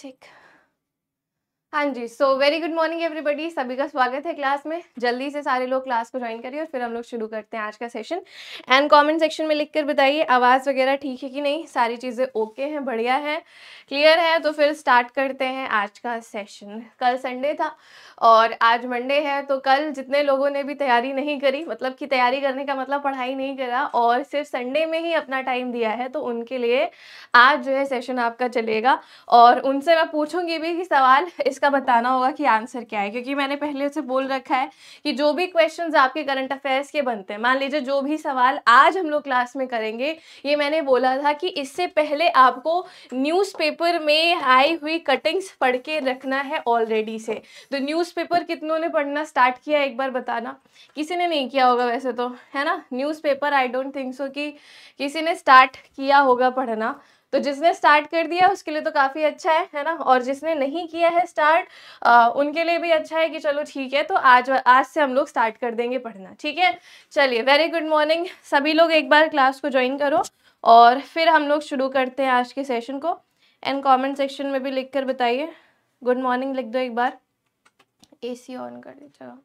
take हाँ जी so very good morning everybody सभी का स्वागत है क्लास में जल्दी से सारे लोग क्लास को ज्वाइन करिए और फिर हम लोग शुरू करते हैं आज का सेशन एंड कमेंट सेक्शन में लिखकर बताइए आवाज़ वगैरह ठीक है कि नहीं सारी चीज़ें ओके हैं बढ़िया है क्लियर है तो फिर स्टार्ट करते हैं आज का सेशन कल संडे था और आज मंडे है तो कल जितने लोगों ने भी तैयारी नहीं करी मतलब कि तैयारी करने का मतलब पढ़ाई नहीं करा और सिर्फ संडे में ही अपना टाइम दिया है तो उनके लिए आज जो है सेशन आपका चलेगा और उनसे मैं पूछूँगी भी कि सवाल इस इसका बताना होगा कि आंसर क्या है क्योंकि मैंने पहले से बोल रखा है कि जो भी क्वेश्चन आपके करंट अफेयर्स के बनते हैं मान लीजिए जो भी सवाल आज हम लोग क्लास में करेंगे ये मैंने बोला था कि इससे पहले आपको न्यूज़पेपर में आई हुई कटिंग्स पढ़ के रखना है ऑलरेडी से तो न्यूज़पेपर कितनों ने पढ़ना स्टार्ट किया एक बार बताना किसी ने नहीं किया होगा वैसे तो है ना newspaper I don't think so कि किसी ने स्टार्ट किया होगा पढ़ना तो जिसने स्टार्ट कर दिया उसके लिए तो काफ़ी अच्छा है है ना और जिसने नहीं किया है स्टार्ट उनके लिए भी अच्छा है कि चलो ठीक है तो आज आज से हम लोग स्टार्ट कर देंगे पढ़ना ठीक है चलिए वेरी गुड मॉर्निंग सभी लोग एक बार क्लास को ज्वाइन करो और फिर हम लोग शुरू करते हैं आज के सेशन को एंड कॉमेंट सेक्शन में भी लिख कर बताइए गुड मॉर्निंग लिख दो एक बार ए ऑन कर दीजिएगा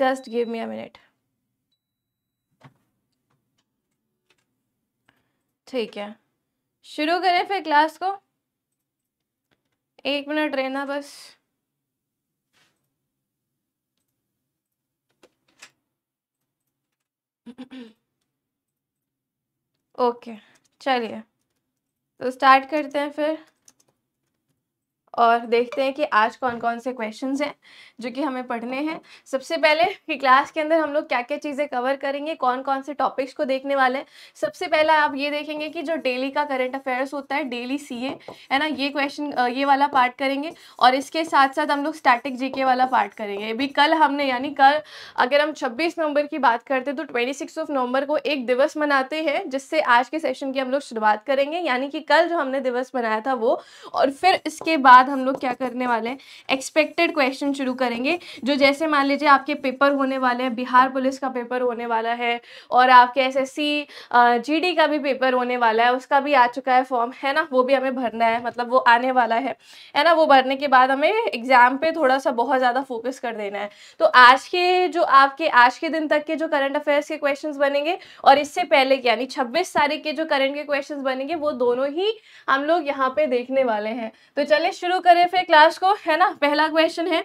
just give me a minute ठीक है शुरू करें फिर क्लास को एक मिनट रहना बस ओके चलिए तो स्टार्ट करते हैं फिर और देखते हैं कि आज कौन कौन से क्वेश्चन हैं जो कि हमें पढ़ने हैं सबसे पहले कि क्लास के अंदर हम लोग क्या क्या चीज़ें कवर करेंगे कौन कौन से टॉपिक्स को देखने वाले हैं सबसे पहला आप ये देखेंगे कि जो डेली का करेंट अफेयर्स होता है डेली सी है ना ये क्वेश्चन ये वाला पार्ट करेंगे और इसके साथ साथ हम लोग स्टैटिक जी वाला पार्ट करेंगे अभी कल हमने यानी कल अगर हम छब्बीस नवंबर की बात करते तो ट्वेंटी ऑफ नवंबर को एक दिवस मनाते हैं जिससे आज के सेशन की हम लोग शुरुआत करेंगे यानी कि कल जो हमने दिवस मनाया था वो और फिर इसके बाद बाद हम लोग क्या करने वाले हैं एक्सपेक्टेड क्वेश्चन शुरू करेंगे जो जैसे मान लीजिए आपके पेपर होने वाले हैं बिहार पुलिस का पेपर होने वाला है और आपके एस एस जीडी का भी पेपर होने वाला है उसका भी आ चुका है फॉर्म है ना वो भी हमें भरना है मतलब वो आने वाला है है ना वो भरने के बाद हमें एग्ज़ाम पे थोड़ा सा बहुत ज़्यादा फोकस कर देना है तो आज के जो आपके आज के दिन तक के जो करंट अफेयर्स के क्वेश्चन बनेंगे और इससे पहले के यानी छब्बीस तारीख के जो करंट के क्वेश्चन बनेंगे वो दोनों ही हम लोग यहाँ पे देखने वाले हैं तो चले शुरू शुरू करें फिर क्लास को है ना पहला क्वेश्चन है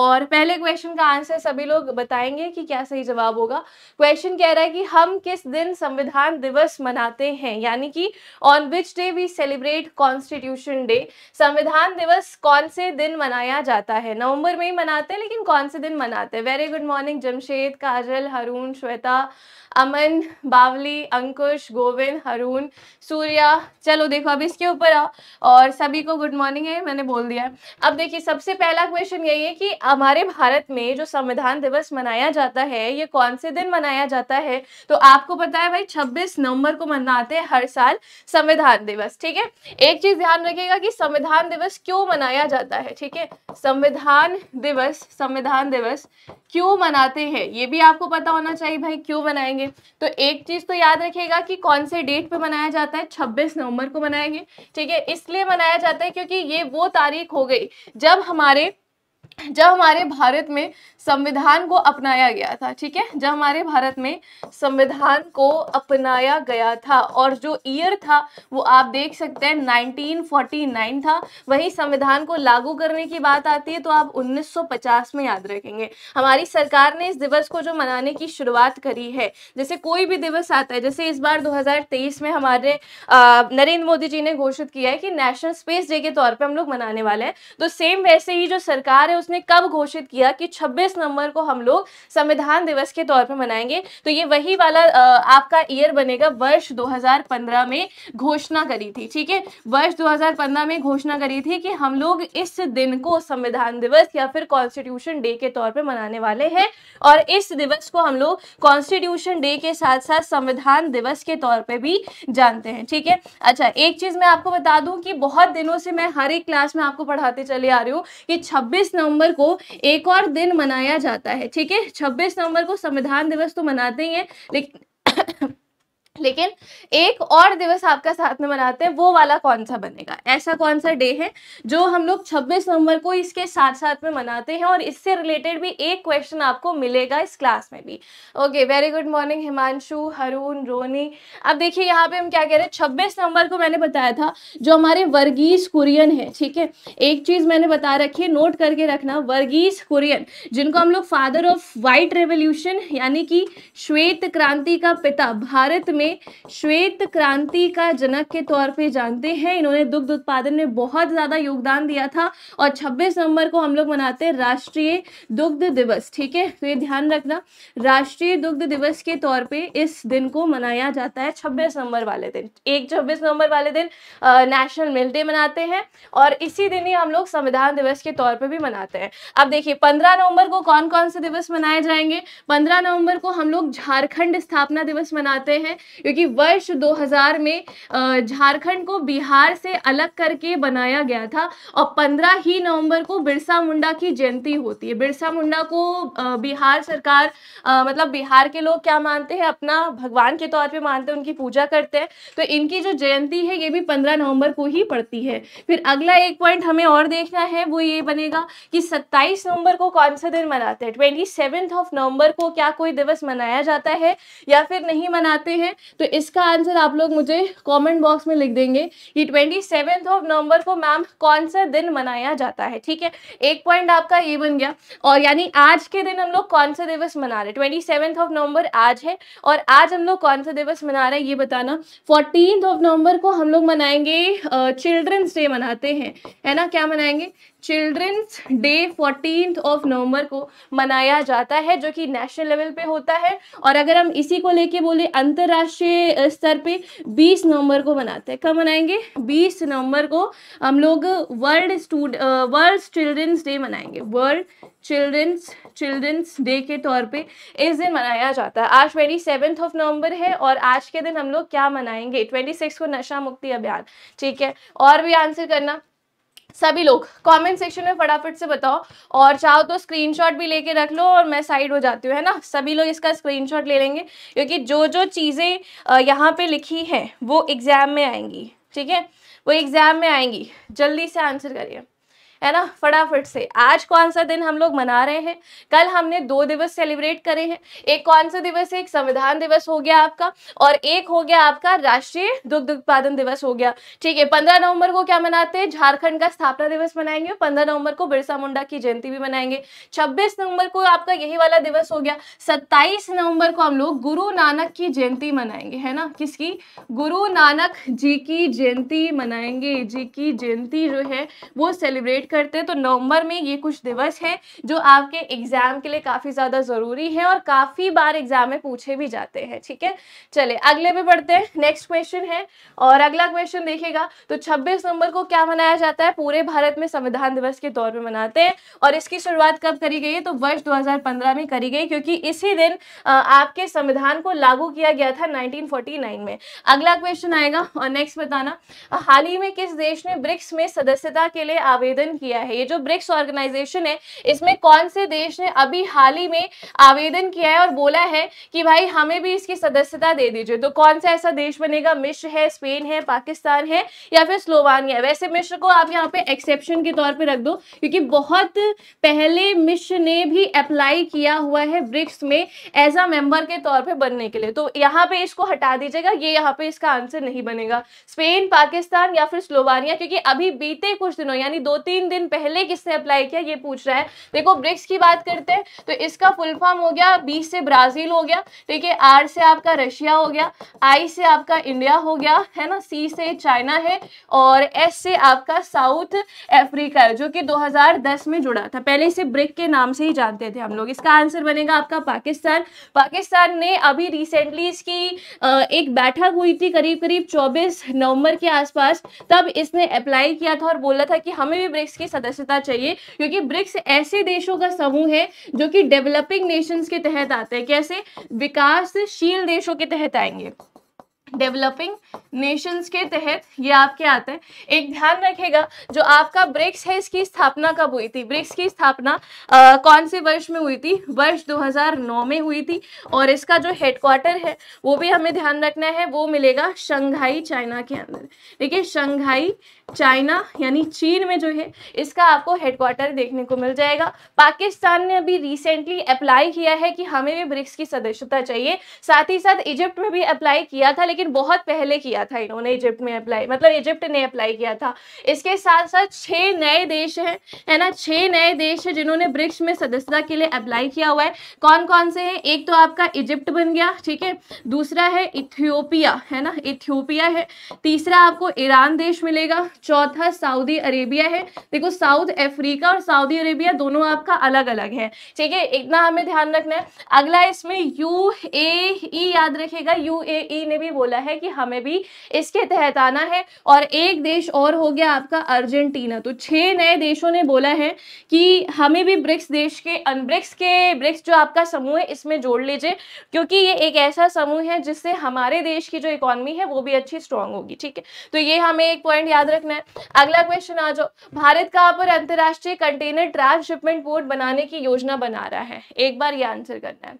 और पहले क्वेश्चन का आंसर सभी लोग बताएंगे कि क्या सही जवाब होगा क्वेश्चन कह रहा है कि हम किस दिन संविधान दिवस मनाते हैं यानी कि on which day we celebrate constitution day संविधान दिवस कौन से दिन मनाया जाता है नवंबर में ही मनाते हैं लेकिन कौन से दिन मनाते हैं very good morning Jamshed Kajal Haroon Shweta Aman Bawli Ankush Govind Haroon Surya चलो देखो अब इसके ऊपर आओ और सभी को गुड मॉर्निंग है मैंने बोल दिया अब देखिए सबसे पहला क्वेश्चन यही है कि हमारे भारत में जो संविधान दिवस मनाया जाता है ये कौन से दिन मनाया जाता है तो आपको पता है भाई छब्बीस नवंबर को मनाते हैं हर साल संविधान दिवस ठीक है एक चीज ध्यान रखिएगा कि संविधान दिवस क्यों मनाया जाता है ठीक है संविधान दिवस संविधान दिवस क्यों मनाते हैं ये भी आपको पता होना चाहिए भाई क्यों मनाएंगे तो एक चीज़ तो याद रखिएगा कि कौन से डेट पे मनाया जाता है 26 नवंबर को मनाएंगे ठीक है इसलिए मनाया जाता है क्योंकि ये वो तारीख हो गई जब हमारे जब हमारे भारत में संविधान को अपनाया गया था ठीक है जब हमारे भारत में संविधान को अपनाया गया था और जो ईयर था वो आप देख सकते हैं 1949 था वहीं संविधान को लागू करने की बात आती है तो आप 1950 में याद रखेंगे हमारी सरकार ने इस दिवस को जो मनाने की शुरुआत करी है जैसे कोई भी दिवस आता है जैसे इस बार दो में हमारे नरेंद्र मोदी जी ने घोषित किया है कि नेशनल स्पेस डे के तौर पर हम लोग मनाने वाले हैं तो सेम वैसे ही जो सरकार है उसने कब घोषित किया कि 26 नवंबर को हम लोग संविधान दिवस के तौर पर मनाएंगे तो ये वही वाला आपका ईयर बनेगा वर्ष 2015 में घोषणा करी थी ठीक है वर्ष 2015 में घोषणा करी थी कि हम लोग इस दिन को संविधान दिवस या फिर कॉन्स्टिट्यूशन डे के तौर पर मनाने वाले हैं और इस दिवस को हम लोग कॉन्स्टिट्यूशन डे के साथ साथ संविधान दिवस के तौर पर भी जानते हैं ठीक है अच्छा एक चीज मैं आपको बता दूं कि बहुत दिनों से मैं हर एक क्लास में आपको पढ़ाते चले आ रही हूं कि 26 नवंबर नवंबर को एक और दिन मनाया जाता है ठीक है छब्बीस नवंबर को संविधान दिवस तो मनाते ही हैं लेकिन लेकिन एक और दिवस आपका साथ में मनाते हैं वो वाला कौन सा बनेगा ऐसा कौन सा डे है जो हम लोग 26 नवंबर को इसके साथ साथ में मनाते हैं और इससे रिलेटेड भी एक क्वेश्चन आपको मिलेगा इस क्लास में भी okay very good morning Himanshu Haroon Roni अब देखिए यहाँ पे हम क्या कह रहे हैं छब्बीस नवंबर को मैंने बताया था जो हमारे वर्गीज कुरियन है ठीक है एक चीज़ मैंने बता रखी है नोट करके रखना वर्गीज कुरियन जिनको हम लोग फादर ऑफ वाइट रेवोल्यूशन यानी कि श्वेत क्रांति का पिता भारत में इन्हें श्वेत क्रांति का जनक के तौर पे जानते हैं इन्होंने दुग्ध उत्पादन में बहुत ज़्यादा योगदान दिया था और 26 नवंबर को हम लोग मनाते हैं राष्ट्रीय दुग्ध दिवस ठीक है तो ये ध्यान रखना राष्ट्रीय दुग्ध दिवस के तौर पर इस दिन को मनाया जाता है छब्बीस नवंबर वाले दिन एक छब्बीस नवंबर वाले दिन नेशनल मिल डे मनाते हैं और इसी दिन ही हम लोग संविधान दिवस के तौर पर भी मनाते हैं अब देखिए पंद्रह नवंबर को कौन कौन से दिवस मनाए जाएंगे पंद्रह नवंबर को हम लोग झारखंड स्थापना दिवस मनाते हैं क्योंकि वर्ष 2000 में झारखंड को बिहार से अलग करके बनाया गया था और 15 ही नवंबर को बिरसा मुंडा की जयंती होती है बिरसा मुंडा को बिहार सरकार मतलब बिहार के लोग क्या मानते हैं अपना भगवान के तौर पे मानते हैं उनकी पूजा करते हैं तो इनकी जो जयंती है ये भी पंद्रह नवंबर को ही पड़ती है फिर अगला एक पॉइंट हमें और देखना है वो ये बनेगा कि सत्ताईस नवंबर को कौन सा दिन मनाते हैं ट्वेंटी ऑफ नवंबर को क्या कोई दिवस मनाया जाता है या फिर नहीं मनाते हैं तो इसका आंसर आप लोग मुझे कमेंट बॉक्स में लिख देंगे कि ट्वेंटी सेवेंथ ऑफ नवंबर को मैम कौन सा दिन मनाया जाता है ठीक है एक पॉइंट आपका ये बन गया और यानी आज के दिन हम लोग कौन सा दिवस मना रहे ट्वेंटी सेवेंथ ऑफ नवंबर आज है और आज हम लोग कौन सा दिवस मना रहे हैं ये बताना फोर्टीन ऑफ नवंबर को हम लोग मनाएंगे चिल्ड्रंस डे मनाते हैं है ना क्या मनाएंगे children's day fourteen of November को मनाया जाता है जो कि नेशनल लेवल पे होता है और अगर हम इसी को लेके बोले अंतर्राष्ट्रीय स्तर पे 20 नवंबर को मनाते हैं कब मनाएंगे 20 नवंबर को हम लोग world stood world children's day मनाएंगे वर्ल्ड चिल्ड्रंस चिल्ड्रंस डे के तौर पे इस दिन मनाया जाता है आज ट्वेंटी सेवन्थ ऑफ नवंबर है और आज के दिन हम लोग क्या मनाएंगे ट्वेंटी सिक्स को नशा मुक्ति अभियान ठीक है और भी आंसर करना सभी लोग कमेंट सेक्शन में फटाफट से बताओ और चाहो तो स्क्रीनशॉट भी लेके रख लो और मैं साइड हो जाती हूँ है ना सभी लोग इसका स्क्रीनशॉट ले लेंगे क्योंकि जो जो चीज़ें यहाँ पे लिखी हैं वो एग्ज़ाम में आएंगी ठीक है वो एग्ज़ाम में आएंगी जल्दी से आंसर करिए है ना फटाफट से आज कौन सा दिन हम लोग मना रहे हैं कल हमने दो दिवस सेलिब्रेट करे हैं एक कौन सा दिवस है एक संविधान दिवस हो गया आपका और एक हो गया आपका राष्ट्रीय दुग्ध उत्पादन दिवस हो गया ठीक है पंद्रह नवंबर को क्या मनाते हैं झारखंड का स्थापना दिवस मनाएंगे और पंद्रह नवंबर को बिरसा मुंडा की जयंती भी मनाएंगे छब्बीस नवंबर को आपका यही वाला दिवस हो गया सत्ताईस नवंबर को हम लोग गुरु नानक की जयंती मनाएंगे है ना किसकी गुरु नानक जी की जयंती मनाएंगे जी की जयंती जो है वो सेलिब्रेट करते हैं तो नवंबर में ये कुछ दिवस हैं जो आपके एग्जाम के लिए काफ़ी ज़्यादा ज़रूरी है और काफ़ी बार एग्जाम में पूछे भी जाते हैं ठीक है चले अगले पे बढ़ते हैं नेक्स्ट क्वेश्चन है और अगला क्वेश्चन देखेगा तो छब्बीस नवंबर को क्या मनाया जाता है पूरे भारत में संविधान दिवस के तौर पर मनाते हैं और इसकी शुरुआत कब करी गई है तो वर्ष दो में करी गई क्योंकि इसी दिन आपके संविधान को लागू किया गया था नाइनटीन में अगला क्वेश्चन आएगा और नेक्स्ट बताना हाल ही में किस देश ने ब्रिक्स में सदस्यता के लिए आवेदन किया है ये जो ब्रिक्स ऑर्गेनाइजेशन है इसमें कौन से देश ने अभी हाल ही में आवेदन किया है और बोला है कि भाई हमें भी इसकी सदस्यता दे दीजिए तो कौन सा ऐसा देश बनेगा मिश्र है स्पेन है पाकिस्तान है या फिर स्लोवानिया वैसे मिश्र को आप यहाँ पे एक्सेप्शन के तौर पर रख दो क्योंकि बहुत पहले मिश्र ने भी अप्लाई किया हुआ है ब्रिक्स में एज अ मेंबर के तौर पर बनने के लिए तो यहाँ पे इसको हटा दीजिएगा ये यहाँ पे इसका आंसर नहीं बनेगा स्पेन पाकिस्तान या फिर स्लोवानिया क्योंकि अभी बीते कुछ दिनों यानी दो तीन दिन पहले किसने अप्लाई किया ये पूछ रहा है देखो ब्रिक्स की बात करते हैं तो इसका फुल फॉर्म हो गया बी से ब्राज़ील हो गया ठीक है आर से आपका रशिया हो गया आई से आपका इंडिया हो गया है ना सी से चाइना है और एस से आपका साउथ अफ्रीका है जो कि 2010 में जुड़ा था पहले इसे ब्रिक के नाम से ही जानते थे हम लोग इसका आंसर बनेगा आपका पाकिस्तान पाकिस्तान ने अभी रिसेंटली इसकी एक बैठक हुई थी करीब करीब 24 नवंबर के आसपास तब इसने अप्लाई किया था और बोला था कि हमें भी ब्रिक्स की सदस्यता चाहिए क्योंकि ब्रिक्स ऐसे देशों का समूह है जो कि डेवलपिंग नेशंस के तहत आते हैं कैसे विकासशील देशों के तहत आएंगे डेवलपिंग नेशंस के तहत ये आपके आते हैं एक ध्यान रखेगा जो आपका ब्रिक्स है इसकी स्थापना कब हुई थी ब्रिक्स की स्थापना आ, कौन से वर्ष में हुई थी वर्ष 2009 में हुई थी और इसका जो हेडक्वार्टर है वो भी हमें ध्यान रखना है वो मिलेगा शंघाई चाइना के अंदर देखिए शंघाई चाइना यानी चीन में जो है इसका आपको हेडक्वार्टर देखने को मिल जाएगा पाकिस्तान ने अभी रिसेंटली अप्लाई किया है कि हमें भी ब्रिक्स की सदस्यता चाहिए साथ ही साथ इजिप्ट में भी अप्लाई किया था लेकिन लेकिन बहुत पहले किया था इन्होंने इजिप्ट में अप्लाई मतलब इजिप्ट ने अप्लाई किया था इसके साथ साथ छः नए देश हैं है ना छः नए देश हैं जिन्होंने ब्रिक्स में सदस्यता के लिए अप्लाई किया हुआ है कौन कौन से हैं एक तो आपका इजिप्ट बन गया ठीक है दूसरा है इथियोपिया है ना इथियोपिया है तीसरा आपको ईरान देश मिलेगा चौथा सऊदी अरेबिया है देखो साउथ अफ्रीका और सऊदी अरेबिया दोनों आपका अलग अलग है ठीक है इतना हमें ध्यान रखना है अगला इसमें यू याद रखेगा यू ने भी बोला बोला है कि हमें भी इसके तहत आना है और एक देश और हो गया आपका अर्जेंटीना तो छह नए देशों ने बोला है कि हमें भी ब्रिक्स देश के अनब्रिक्स के ब्रिक्स जो आपका समूह है इसमें जोड़ लीजिए क्योंकि ये एक ऐसा समूह है जिससे हमारे देश की जो इकोनॉमी है वो भी अच्छी स्ट्रांग होगी ठीक है तो ये हमें एक पॉइंट याद रखना है अगला क्वेश्चन आ जाओ भारत का पर अंतरराष्ट्रीय कंटेनर ट्रांसशिपमेंट पोर्ट बनाने की योजना बना रहा है एक बार ये आंसर करना है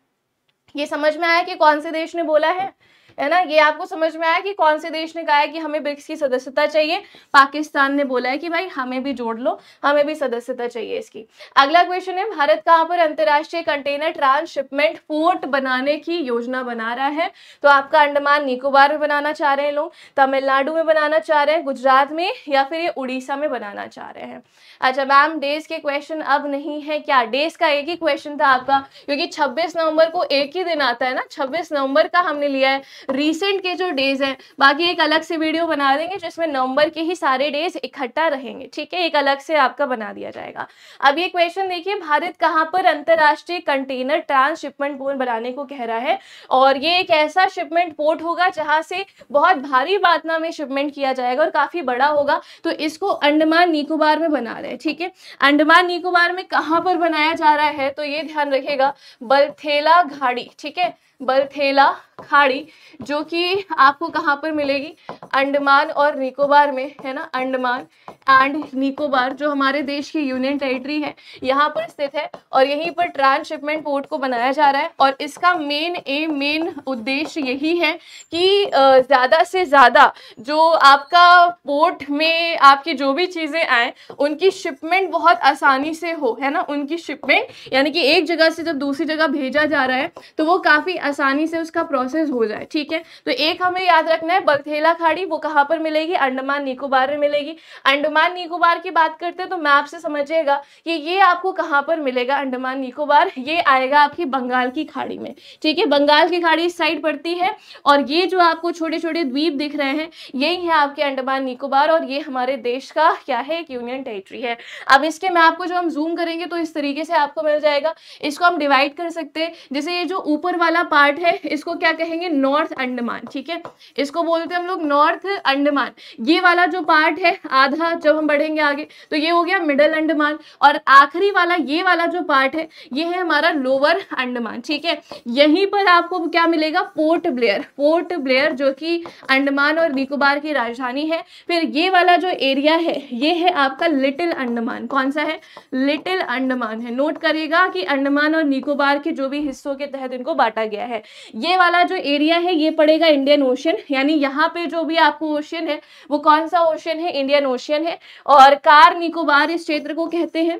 ये समझ में आया कि कौन से देश ने बोला है है ना ये आपको समझ में आया कि कौन से देश ने कहा है कि हमें ब्रिक्स की सदस्यता चाहिए पाकिस्तान ने बोला है कि भाई हमें भी जोड़ लो हमें भी सदस्यता चाहिए इसकी अगला क्वेश्चन है भारत कहाँ पर अंतर्राष्ट्रीय कंटेनर ट्रांसशिपमेंट पोर्ट बनाने की योजना बना रहा है तो आपका अंडमान निकोबार में बनाना चाह रहे हैं लोग तमिलनाडु में बनाना चाह रहे हैं गुजरात में या फिर ये उड़ीसा में बनाना चाह रहे हैं अच्छा मैम डेज के क्वेश्चन अब नहीं है क्या डेज का एक ही क्वेश्चन था आपका क्योंकि 26 नवंबर को एक ही दिन आता है ना 26 नवंबर का हमने लिया है रिसेंट के जो डेज हैं बाकी एक अलग से वीडियो बना देंगे जिसमें नवंबर के ही सारे डेज इकट्ठा रहेंगे ठीक है एक अलग से आपका बना दिया जाएगा अब ये क्वेश्चन देखिए भारत कहाँ पर अंतर्राष्ट्रीय कंटेनर ट्रांसशिपमेंट पोर्ट बनाने को कह रहा है और ये एक ऐसा शिपमेंट पोर्ट होगा जहाँ से बहुत भारी मात्रा में शिपमेंट किया जाएगा और काफ़ी बड़ा होगा तो इसको अंडमान निकोबार में बना रहे हैं ठीक है अंडमान निकोबार में कहाँ पर बनाया जा रहा है तो ये ध्यान रखेगा बलथेला घाड़ी ठीक है बलथेला खाड़ी जो कि आपको कहाँ पर मिलेगी अंडमान और निकोबार में है ना अंडमान एंड निकोबार जो हमारे देश की यूनियन टेरिटरी है यहाँ पर स्थित है और यहीं पर ट्रांसशिपमेंट पोर्ट को बनाया जा रहा है और इसका मेन एम मेन उद्देश्य यही है कि ज़्यादा से ज़्यादा जो आपका पोर्ट में आपकी जो भी चीज़ें आएँ उनकी शिपमेंट बहुत आसानी से हो है ना उनकी शिपमेंट यानी कि एक जगह से जब दूसरी जगह भेजा जा रहा है तो वो काफ़ी आसानी से उसका प्रोसेस हो जाए ठीक ठीक है तो एक हमें याद रखना है बलथेला खाड़ी वो कहाँ पर मिलेगी अंडमान निकोबार में मिलेगी अंडमान निकोबार की बात करते हैं तो मैं आपसे समझिएगा कि ये आपको कहाँ पर मिलेगा अंडमान निकोबार ये आएगा आपकी बंगाल की खाड़ी में ठीक है बंगाल की खाड़ी इस साइड पड़ती है और ये जो आपको छोटे छोटे द्वीप दिख रहे हैं यही है आपके अंडमान निकोबार और ये हमारे देश का क्या है एक यूनियन टेरिटरी है अब इसके मैं आपको जो हम जूम करेंगे तो इस तरीके से आपको मिल जाएगा इसको हम डिवाइड कर सकते हैं जैसे ये जो ऊपर वाला पार्ट है इसको क्या कहेंगे नॉर्थ नॉर्थ अंडमान ठीक है इसको बोलते हैं हम लोग नॉर्थ अंडमान ये वाला जो पार्ट है आधा जब हम बढ़ेंगे आगे तो ये हो गया मिडल अंडमान और आखिरी वाला ये वाला जो पार्ट है ये है हमारा लोअर अंडमान ठीक है यहीं पर आपको क्या मिलेगा पोर्ट ब्लेयर पोर्ट ब्लेयर जो कि अंडमान और निकोबार की राजधानी है फिर ये वाला जो एरिया है ये है आपका लिटिल अंडमान कौन सा है लिटिल अंडमान है नोट करिएगा कि अंडमान और निकोबार के जो भी हिस्सों के तहत इनको बांटा गया है ये वाला जो एरिया है ये पड़ेगा इंडियन ओशन यानी यहाँ पे जो भी आपको ओशन है वो कौन सा ओशन है इंडियन ओशन है और कार निकोबार इस क्षेत्र को कहते हैं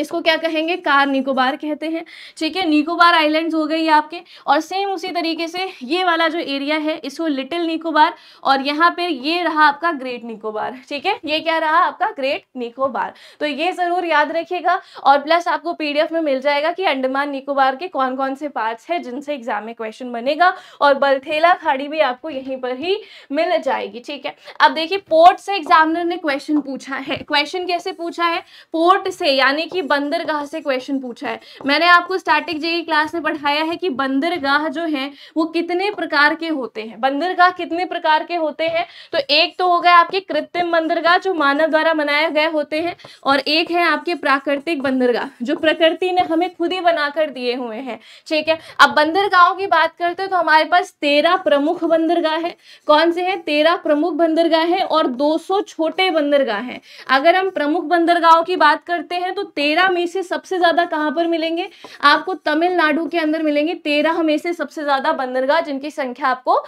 इसको क्या कहेंगे कार निकोबार कहते हैं ठीक है निकोबार आइलैंड्स हो गई आपके और सेम उसी तरीके से ये वाला जो एरिया है इसको लिटिल निकोबार और यहाँ पे ये रहा आपका ग्रेट निकोबार ठीक है ये क्या रहा आपका ग्रेट निकोबार तो ये ज़रूर याद रखिएगा और प्लस आपको पीडीएफ में मिल जाएगा कि अंडमान निकोबार के कौन कौन से पार्ट्स हैं जिनसे एग्जाम में क्वेश्चन बनेगा और बलथेला खाड़ी भी आपको यहीं पर ही मिल जाएगी ठीक है अब देखिए पोर्ट से एग्जामिनर ने क्वेश्चन पूछा है क्वेश्चन कैसे पूछा है पोर्ट से यानी कि कि बंदरगाह से क्वेश्चन पूछा है मैंने आपको स्टैटिक जेई क्लास में पढ़ाया है कि बंदरगाह जो है वो कितने प्रकार के होते हैं बंदरगाह कितने प्रकार के होते हैं तो एक तो हो गए आपके कृत्रिम बंदरगाह जो मानव द्वारा बनाए गए होते हैं और एक है आपके प्राकृतिक बंदरगाह जो प्रकृति ने हमें खुद ही बनाकर दिए हुए हैं ठीक है अब बंदरगाहों की बात करते हैं तो हमारे पास तेरह प्रमुख बंदरगाह है कौन से हैं तेरह प्रमुख बंदरगाह है और 200 छोटे बंदरगाह हैं अगर हम प्रमुख बंदरगाहों की बात करते हैं तो तेरह में से सबसे ज़्यादा कहां पर मिलेंगे आपको तमिलनाडु के अंदर मिलेंगे तेरह में से सबसे ज़्यादा बंदरगाह जिनकी संख्या आपको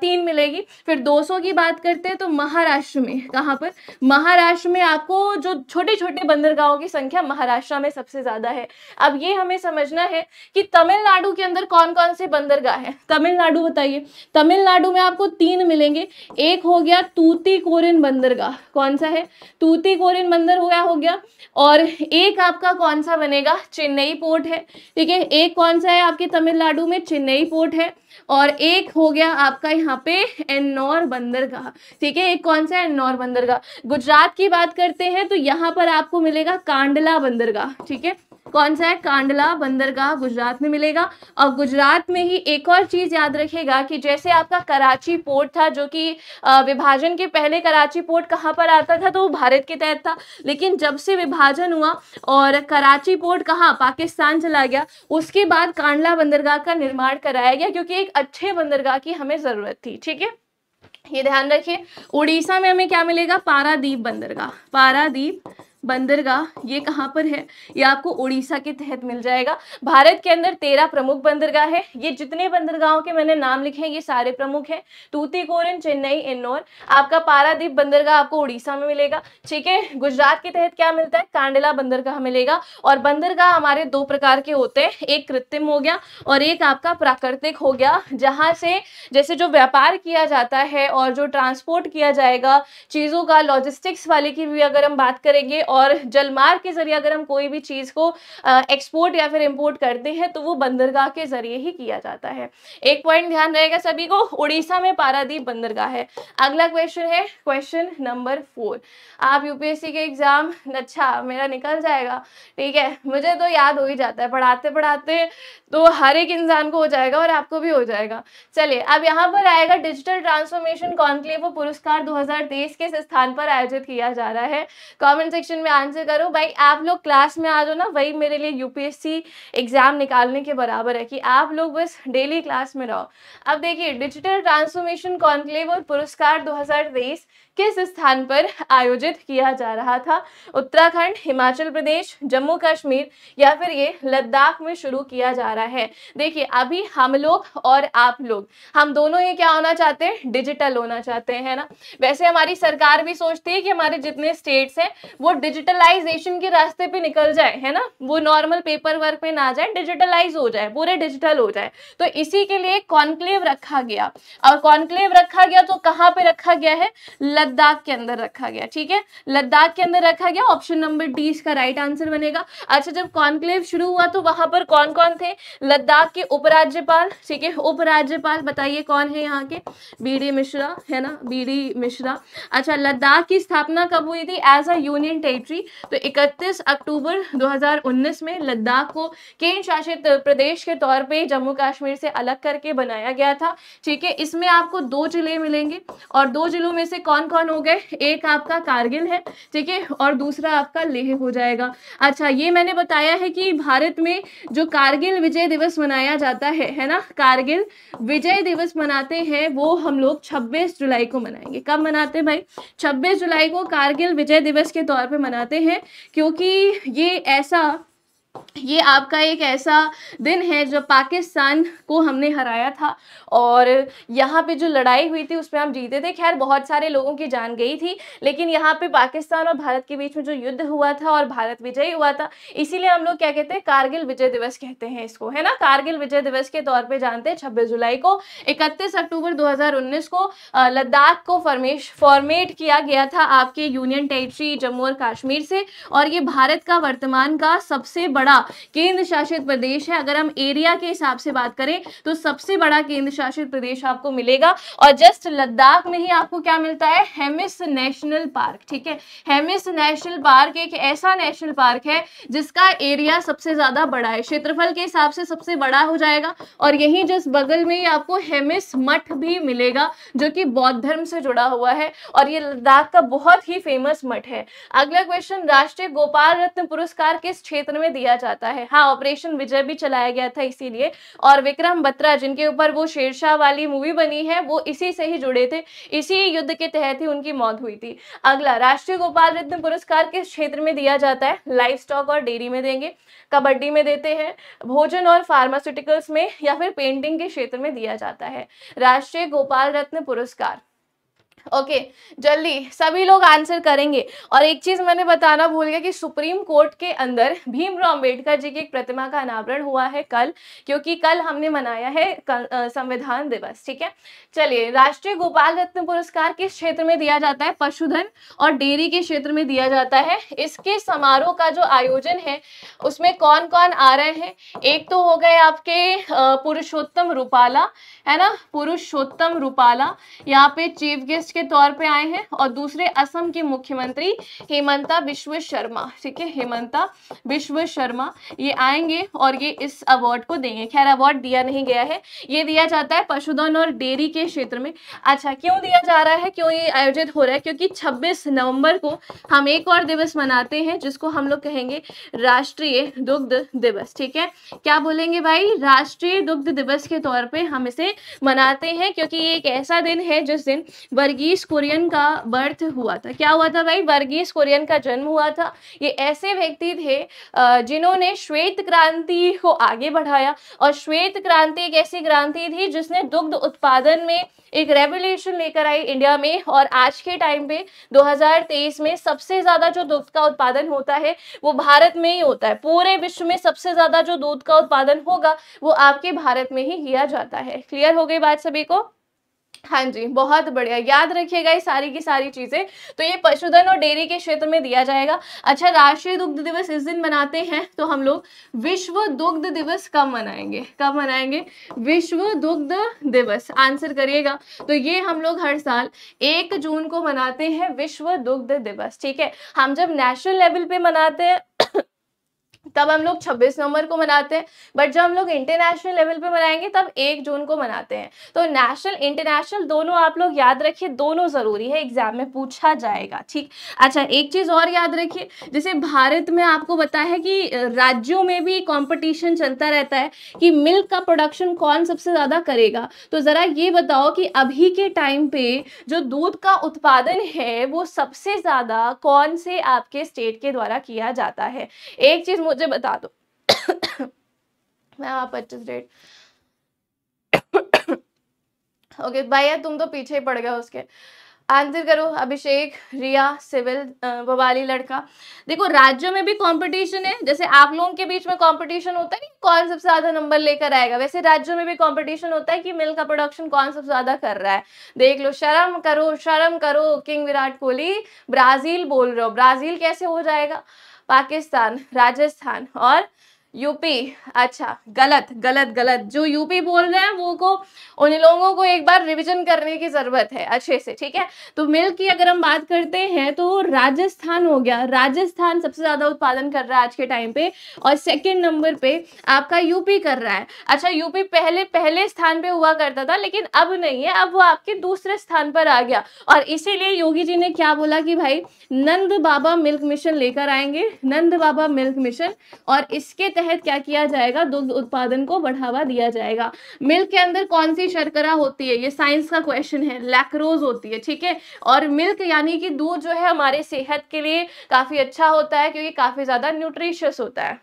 तीन मिलेगी फिर 200 की बात करते हैं तो महाराष्ट्र में कहां पर महाराष्ट्र में आपको जो छोटे छोटे बंदरगाहों की संख्या महाराष्ट्र में सबसे ज़्यादा है अब ये हमें समझना है कि तमिलनाडु के अंदर कौन कौन से बंदरगाह है तमिलनाडु बताइए तमिलनाडु में आपको तीन मिलेंगे एक हो गया तूती बंदरगाह कौन सा है तूती बंदर हो गया हो गया और एक एक आपका कौन सा बनेगा चेन्नई पोर्ट है ठीक है एक कौन सा है आपके तमिलनाडु में चेन्नई पोर्ट है और एक हो गया आपका यहाँ पे एन्नौर बंदरगाह ठीक है एक कौन सा है एन्नौर बंदरगाह गुजरात की बात करते हैं तो यहाँ पर आपको मिलेगा कांडला बंदरगाह ठीक है कौन सा है कांडला बंदरगाह गुजरात में मिलेगा और गुजरात में ही एक और चीज़ याद रखेगा कि जैसे आपका कराची पोर्ट था जो कि विभाजन के पहले कराची पोर्ट कहाँ पर आता था तो वो भारत के तहत था लेकिन जब से विभाजन हुआ और कराची पोर्ट कहाँ पाकिस्तान चला गया उसके बाद कांडला बंदरगाह का निर्माण कराया गया क्योंकि एक अच्छे बंदरगाह की हमें ज़रूरत थी ठीक है ये ध्यान रखिए उड़ीसा में हमें क्या मिलेगा पारादीप बंदरगाह पारादीप बंदरगाह ये कहाँ पर है ये आपको उड़ीसा के तहत मिल जाएगा भारत के अंदर तेरह प्रमुख बंदरगाह है ये जितने बंदरगाहों के मैंने नाम लिखे हैं ये सारे प्रमुख हैं तूतीकोरन चेन्नई इन्नौर आपका पारादीप बंदरगाह आपको उड़ीसा में मिलेगा ठीक है गुजरात के तहत क्या मिलता है कांडला बंदरगाह मिलेगा और बंदरगाह हमारे दो प्रकार के होते हैं एक कृत्रिम हो गया और एक आपका प्राकृतिक हो गया जहाँ से जैसे जो व्यापार किया जाता है और जो ट्रांसपोर्ट किया जाएगा चीज़ों का लॉजिस्टिक्स वाले की भी अगर हम बात करेंगे और जलमार्ग के जरिए अगर हम कोई भी चीज़ को एक्सपोर्ट या फिर इम्पोर्ट करते हैं तो वो बंदरगाह के जरिए ही किया जाता है एक पॉइंट ध्यान रहेगा सभी को उड़ीसा में पारादीप बंदरगाह है अगला क्वेश्चन है क्वेश्चन नंबर फोर आप यूपीएससी के एग्जाम अच्छा मेरा निकल जाएगा ठीक है मुझे तो याद हो ही जाता है पढ़ाते पढ़ाते तो हर एक इंसान को हो जाएगा और आपको भी हो जाएगा चलिए अब यहाँ पर आएगा डिजिटल ट्रांसफॉर्मेशन कॉन्क्लेव पुरस्कार 2023 के स्थान पर आयोजित किया जा रहा है कमेंट सेक्शन में आंसर करो भाई आप लोग क्लास में आ जाओ ना वही मेरे लिए यूपीएससी एग्ज़ाम निकालने के बराबर है कि आप लोग बस डेली क्लास में रहो अब देखिए डिजिटल ट्रांसफॉर्मेशन कॉन्क्लेव और पुरस्कार 2023 किस स्थान पर आयोजित किया जा रहा था उत्तराखंड हिमाचल प्रदेश जम्मू कश्मीर या फिर ये लद्दाख में शुरू किया जा रहा है देखिए अभी हम लोग और आप लोग हम दोनों ये क्या होना चाहते हैं डिजिटल होना चाहते हैं ना वैसे हमारी सरकार भी सोचती है कि हमारे जितने स्टेट्स हैं वो डिजिटलाइजेशन के रास्ते पर निकल जाए है ना वो नॉर्मल पेपर वर्क में ना जाए डिजिटलाइज हो जाए पूरे डिजिटल हो जाए तो इसी के लिए कॉन्क्लेव रखा गया और कॉन्क्लेव रखा गया तो कहाँ पर रखा गया है लद्दाख के अंदर रखा गया ठीक है लद्दाख के अंदर रखा गया ऑप्शन नंबर डी इसका राइट आंसर बनेगा अच्छा जब कॉन्क्लेव शुरू हुआ तो वहां पर कौन कौन थे लद्दाख के उपराज्यपाल ठीक है उपराज्यपाल बताइए कौन है यहाँ के बी डी मिश्रा है ना बी डी मिश्रा अच्छा लद्दाख की स्थापना कब हुई थी एज अ यूनियन टेरिटरी तो इकतीस अक्टूबर दो में लद्दाख को केंद्र शासित प्रदेश के तौर पर जम्मू कश्मीर से अलग करके बनाया गया था ठीक है इसमें आपको दो जिले मिलेंगे और दो जिलों में से कौन कौन हो गए एक आपका कारगिल है ठीक है और दूसरा आपका लेह हो जाएगा अच्छा ये मैंने बताया है कि भारत में जो कारगिल विजय दिवस मनाया जाता है है ना कारगिल विजय दिवस मनाते हैं वो हम लोग 26 जुलाई को मनाएंगे कब मनाते हैं भाई 26 जुलाई को कारगिल विजय दिवस के तौर पे मनाते हैं क्योंकि ये ऐसा ये आपका एक ऐसा दिन है जो पाकिस्तान को हमने हराया था और यहाँ पे जो लड़ाई हुई थी उसमें हम जीते थे खैर बहुत सारे लोगों की जान गई थी लेकिन यहाँ पे पाकिस्तान और भारत के बीच में जो युद्ध हुआ था और भारत विजयी हुआ था इसीलिए हम लोग क्या कहते हैं कारगिल विजय दिवस कहते हैं इसको है ना कारगिल विजय दिवस के तौर पर जानते हैं छब्बीस जुलाई को इकतीस अक्टूबर दो को लद्दाख को फॉर्मेश फॉर्मेट किया गया था आपके यूनियन टेरिटरी जम्मू और कश्मीर से और ये भारत का वर्तमान का सबसे बड़ा बड़ा केंद्र शासित प्रदेश है अगर हम एरिया के हिसाब से बात करें तो सबसे बड़ा केंद्र शासित प्रदेश आपको मिलेगा और जस्ट लद्दाख में ही आपको क्या मिलता है हेमिस नेशनल पार्क ठीक है हेमिस नेशनल पार्क एक ऐसा नेशनल पार्क है जिसका एरिया सबसे ज़्यादा बड़ा है क्षेत्रफल के हिसाब से सबसे बड़ा हो जाएगा और यही जिस बगल में ही आपको हेमिस मठ भी मिलेगा जो कि बौद्ध धर्म से जुड़ा हुआ है और ये लद्दाख का बहुत ही फेमस मठ है अगला क्वेश्चन राष्ट्रीय गोपाल रत्न पुरस्कार किस क्षेत्र में दिया किया जाता है हाँ ऑपरेशन विजय भी चलाया गया था इसीलिए और विक्रम बत्रा जिनके ऊपर वो शेरशाह वाली मूवी बनी है वो इसी से ही जुड़े थे इसी युद्ध के तहत ही उनकी मौत हुई थी अगला राष्ट्रीय गोपाल रत्न पुरस्कार किस क्षेत्र में दिया जाता है लाइफ स्टॉक और डेयरी में देंगे कबड्डी में देते हैं भोजन और फार्मास्यूटिकल्स में या फिर पेंटिंग के क्षेत्र में दिया जाता है राष्ट्रीय गोपाल रत्न पुरस्कार ओके okay, जल्दी सभी लोग आंसर करेंगे और एक चीज मैंने बताना भूल गया कि सुप्रीम कोर्ट के अंदर भीमराव अंबेडकर जी की एक प्रतिमा का अनावरण हुआ है कल क्योंकि कल हमने मनाया है संविधान दिवस ठीक है चलिए राष्ट्रीय गोपाल रत्न पुरस्कार किस क्षेत्र में दिया जाता है पशुधन और डेयरी के क्षेत्र में दिया जाता है इसके समारोह का जो आयोजन है उसमें कौन कौन आ रहे हैं एक तो हो गए आपके पुरुषोत्तम रूपाला है ना पुरुषोत्तम रूपाला यहाँ पे चीफ गेस्ट के तौर पे आए हैं और दूसरे असम के मुख्यमंत्री हेमंता विश्व शर्मा ठीक है हेमंता विश्व शर्मा ये आएंगे और ये इस अवार्ड को देंगे खैर अवार्ड दिया नहीं गया है ये दिया जाता है पशुधन और डेयरी के क्षेत्र में अच्छा क्यों दिया जा रहा है क्यों ये आयोजित हो रहा है क्योंकि छब्बीस नवंबर को हम एक और दिवस मनाते हैं जिसको हम लोग कहेंगे राष्ट्रीय दुग्ध दिवस ठीक है क्या बोलेंगे भाई राष्ट्रीय दुग्ध दिवस के तौर पर हम इसे मनाते हैं क्योंकि ये एक ऐसा दिन है जिस दिन वर्गीय वर्गीस कुरियन का बर्थ हुआ था क्या हुआ था भाई वर्गीस कुरियन का जन्म हुआ था ये ऐसे व्यक्ति थे जिन्होंने श्वेत क्रांति को आगे बढ़ाया और श्वेत क्रांति एक ऐसी क्रांति थी जिसने दुग्ध उत्पादन में एक रेवोल्यूशन लेकर आई इंडिया में और आज के टाइम पे 2023 में सबसे ज़्यादा जो दूध का उत्पादन होता है वो भारत में ही होता है पूरे विश्व में सबसे ज़्यादा जो दूध का उत्पादन होगा वो आपके भारत में ही किया जाता है क्लियर हो गई बात सभी को हाँ जी बहुत बढ़िया याद रखिएगा ये सारी की सारी चीज़ें तो ये पशुधन और डेयरी के क्षेत्र में दिया जाएगा अच्छा राष्ट्रीय दुग्ध दिवस इस दिन मनाते हैं तो हम लोग विश्व दुग्ध दिवस कब मनाएंगे कब मनाएंगे विश्व दुग्ध दिवस आंसर करिएगा तो ये हम लोग हर साल एक जून को मनाते हैं विश्व दुग्ध दिवस ठीक है हम जब नेशनल लेवल पे मनाते हैं तब हम लोग 26 नवंबर को मनाते हैं बट जब हम लोग इंटरनेशनल लेवल पे मनाएंगे तब एक जून को मनाते हैं तो नेशनल इंटरनेशनल दोनों आप लोग याद रखिए दोनों ज़रूरी है एग्जाम में पूछा जाएगा ठीक अच्छा एक चीज़ और याद रखिए जैसे भारत में आपको पता है कि राज्यों में भी कॉम्पिटिशन चलता रहता है कि मिल्क का प्रोडक्शन कौन सबसे ज़्यादा करेगा तो ज़रा ये बताओ कि अभी के टाइम पे जो दूध का उत्पादन है वो सबसे ज़्यादा कौन से आपके स्टेट के द्वारा किया जाता है एक चीज़ मुझे बता दो मैं आप पच्चीस डेट ओके भैया तुम तो पीछे ही पड़ गए उसके आंसर करो अभिषेक रिया सिविल बवाली लड़का देखो राज्यों में भी कंपटीशन है जैसे आप लोगों के बीच में कंपटीशन होता है कि कौन सबसे ज्यादा नंबर लेकर आएगा वैसे राज्यों में भी कंपटीशन होता है कि मिल का प्रोडक्शन कौन सबसे ज्यादा कर रहा है देख लो शर्म करो शर्म करो किंग विराट कोहली ब्राजील बोल रहे हो ब्राजील कैसे हो जाएगा पाकिस्तान राजस्थान और यूपी अच्छा गलत गलत गलत जो यूपी बोल रहे हैं वो को उन लोगों को एक बार रिवीजन करने की जरूरत है अच्छे से ठीक है तो मिल्क की अगर हम बात करते हैं तो राजस्थान हो गया राजस्थान सबसे ज्यादा उत्पादन कर रहा है आज के टाइम पे और सेकंड नंबर पे आपका यूपी कर रहा है अच्छा यूपी पहले पहले स्थान पे हुआ करता था लेकिन अब नहीं है अब वो आपके दूसरे स्थान पर आ गया और इसीलिए योगी जी ने क्या बोला कि भाई नंद बाबा मिल्क मिशन लेकर आएंगे नंद बाबा मिल्क मिशन और इसके तहत क्या किया जाएगा दुग्ध उत्पादन को बढ़ावा दिया जाएगा मिल्क के अंदर कौन सी शर्करा होती है ये साइंस का क्वेश्चन है लैक्रोज होती है ठीक है और मिल्क यानी कि दूध जो है हमारे सेहत के लिए काफ़ी अच्छा होता है क्योंकि काफ़ी ज़्यादा न्यूट्रिशियस होता है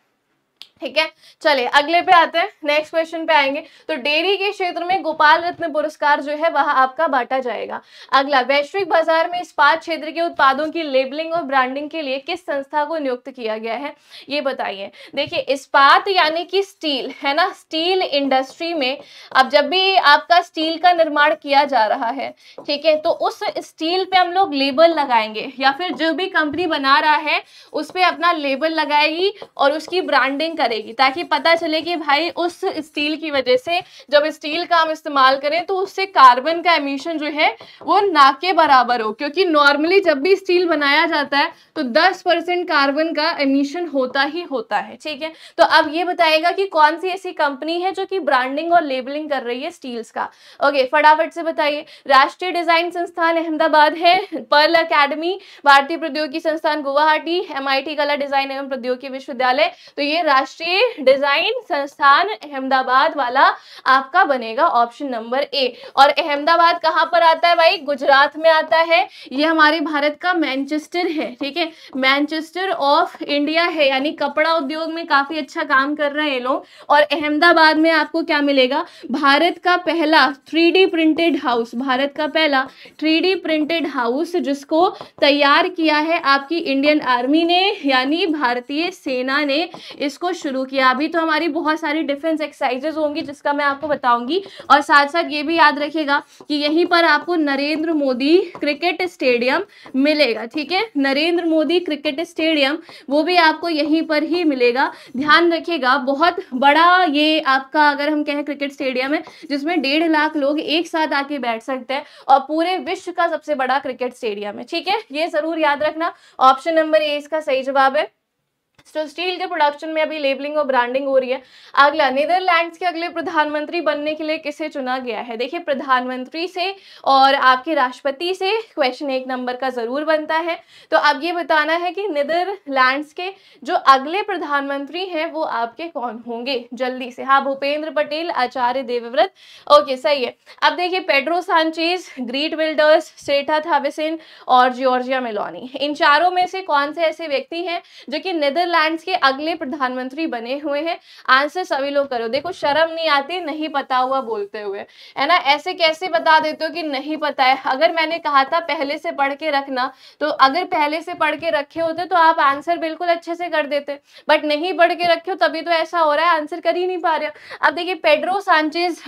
ठीक है चलिए अगले पे आते हैं नेक्स्ट क्वेश्चन पे आएंगे तो डेयरी के क्षेत्र में गोपाल रत्न पुरस्कार जो है वह आपका बांटा जाएगा अगला वैश्विक बाजार में इस्पात क्षेत्र के उत्पादों की लेबलिंग और ब्रांडिंग के लिए किस संस्था को नियुक्त किया गया है ये बताइए देखिए इस्पात यानी कि स्टील है ना स्टील इंडस्ट्री में अब जब भी आपका स्टील का निर्माण किया जा रहा है ठीक है तो उस स्टील पे हम लोग लेबल लगाएंगे या फिर जो भी कंपनी बना रहा है उस पर अपना लेबल लगाएगी और उसकी ब्रांडिंग करेगी ताकि पता चले कि भाई उस स्टील की वजह से जब स्टील का हम इस्तेमाल करें तो उससे कार्बन का एमिशन जो है वो ना के बराबर हो क्योंकि नॉर्मली जब भी स्टील बनाया जाता है तो 10 परसेंट कार्बन का एमिशन होता ही होता है ठीक है तो अब ये बताएगा कि कौन सी ऐसी कंपनी है जो कि ब्रांडिंग और लेबलिंग कर रही है स्टील्स का ओके फटाफट से बताइए राष्ट्रीय डिजाइन संस्थान अहमदाबाद है पर्ल अकेडमी भारतीय प्रौद्योगिकी संस्थान गुवाहाटी एम कला डिजाइन एवं प्रौद्योगिकी विश्वविद्यालय तो ये राष्ट्रीय राष्ट्रीय डिजाइन संस्थान अहमदाबाद वाला आपका बनेगा ऑप्शन नंबर ए और अहमदाबाद कहाँ पर आता है भाई गुजरात में आता है ये हमारे भारत का मैनचेस्टर है ठीक है मैनचेस्टर ऑफ इंडिया है यानी कपड़ा उद्योग में काफी अच्छा काम कर रहे हैं लोग और अहमदाबाद में आपको क्या मिलेगा भारत का पहला थ्री प्रिंटेड हाउस भारत का पहला थ्री प्रिंटेड हाउस जिसको तैयार किया है आपकी इंडियन आर्मी ने यानी भारतीय सेना ने इसको शुरू किया अभी तो हमारी बहुत सारी डिफेंस एक्सरसाइजेज होंगी जिसका मैं आपको बताऊंगी और साथ साथ ये भी याद रखिएगा कि यहीं पर आपको नरेंद्र मोदी क्रिकेट स्टेडियम मिलेगा ठीक है नरेंद्र मोदी क्रिकेट स्टेडियम वो भी आपको यहीं पर ही मिलेगा ध्यान रखिएगा बहुत बड़ा ये आपका अगर हम कहें क्रिकेट स्टेडियम है जिसमें डेढ़ लाख लोग एक साथ आके बैठ सकते हैं और पूरे विश्व का सबसे बड़ा क्रिकेट स्टेडियम है ठीक है ये जरूर याद रखना ऑप्शन नंबर ए इसका सही जवाब है तो स्टील के प्रोडक्शन में अभी लेबलिंग और ब्रांडिंग हो रही है अगला नीदरलैंड्स के अगले प्रधानमंत्री बनने के लिए किसे चुना गया है देखिए प्रधानमंत्री से और आपके राष्ट्रपति से क्वेश्चन एक नंबर का ज़रूर बनता है तो अब ये बताना है कि नीदरलैंड्स के जो अगले प्रधानमंत्री हैं वो आपके कौन होंगे जल्दी से हाँ भूपेंद्र पटेल आचार्य देवव्रत ओके सही है अब देखिए पेड्रो सांचेज ग्रीट बिल्डर्स सेठा थावेसिन और जॉर्जिया मेलोनी इन चारों में से कौन से ऐसे व्यक्ति हैं जो कि नीदरलैंड नीदरलैंड्स के अगले प्रधानमंत्री बने हुए हैं आंसर सभी लोग करो देखो शर्म नहीं आती नहीं पता हुआ बोलते हुए है ना ऐसे कैसे बता देते हो कि नहीं पता है अगर मैंने कहा था पहले से पढ़ के रखना तो अगर पहले से पढ़ के रखे होते तो आप आंसर बिल्कुल अच्छे से कर देते बट नहीं पढ़ के रखे हो तभी तो ऐसा हो रहा है आंसर कर ही नहीं पा रहे अब देखिए पेड्रो सांचेज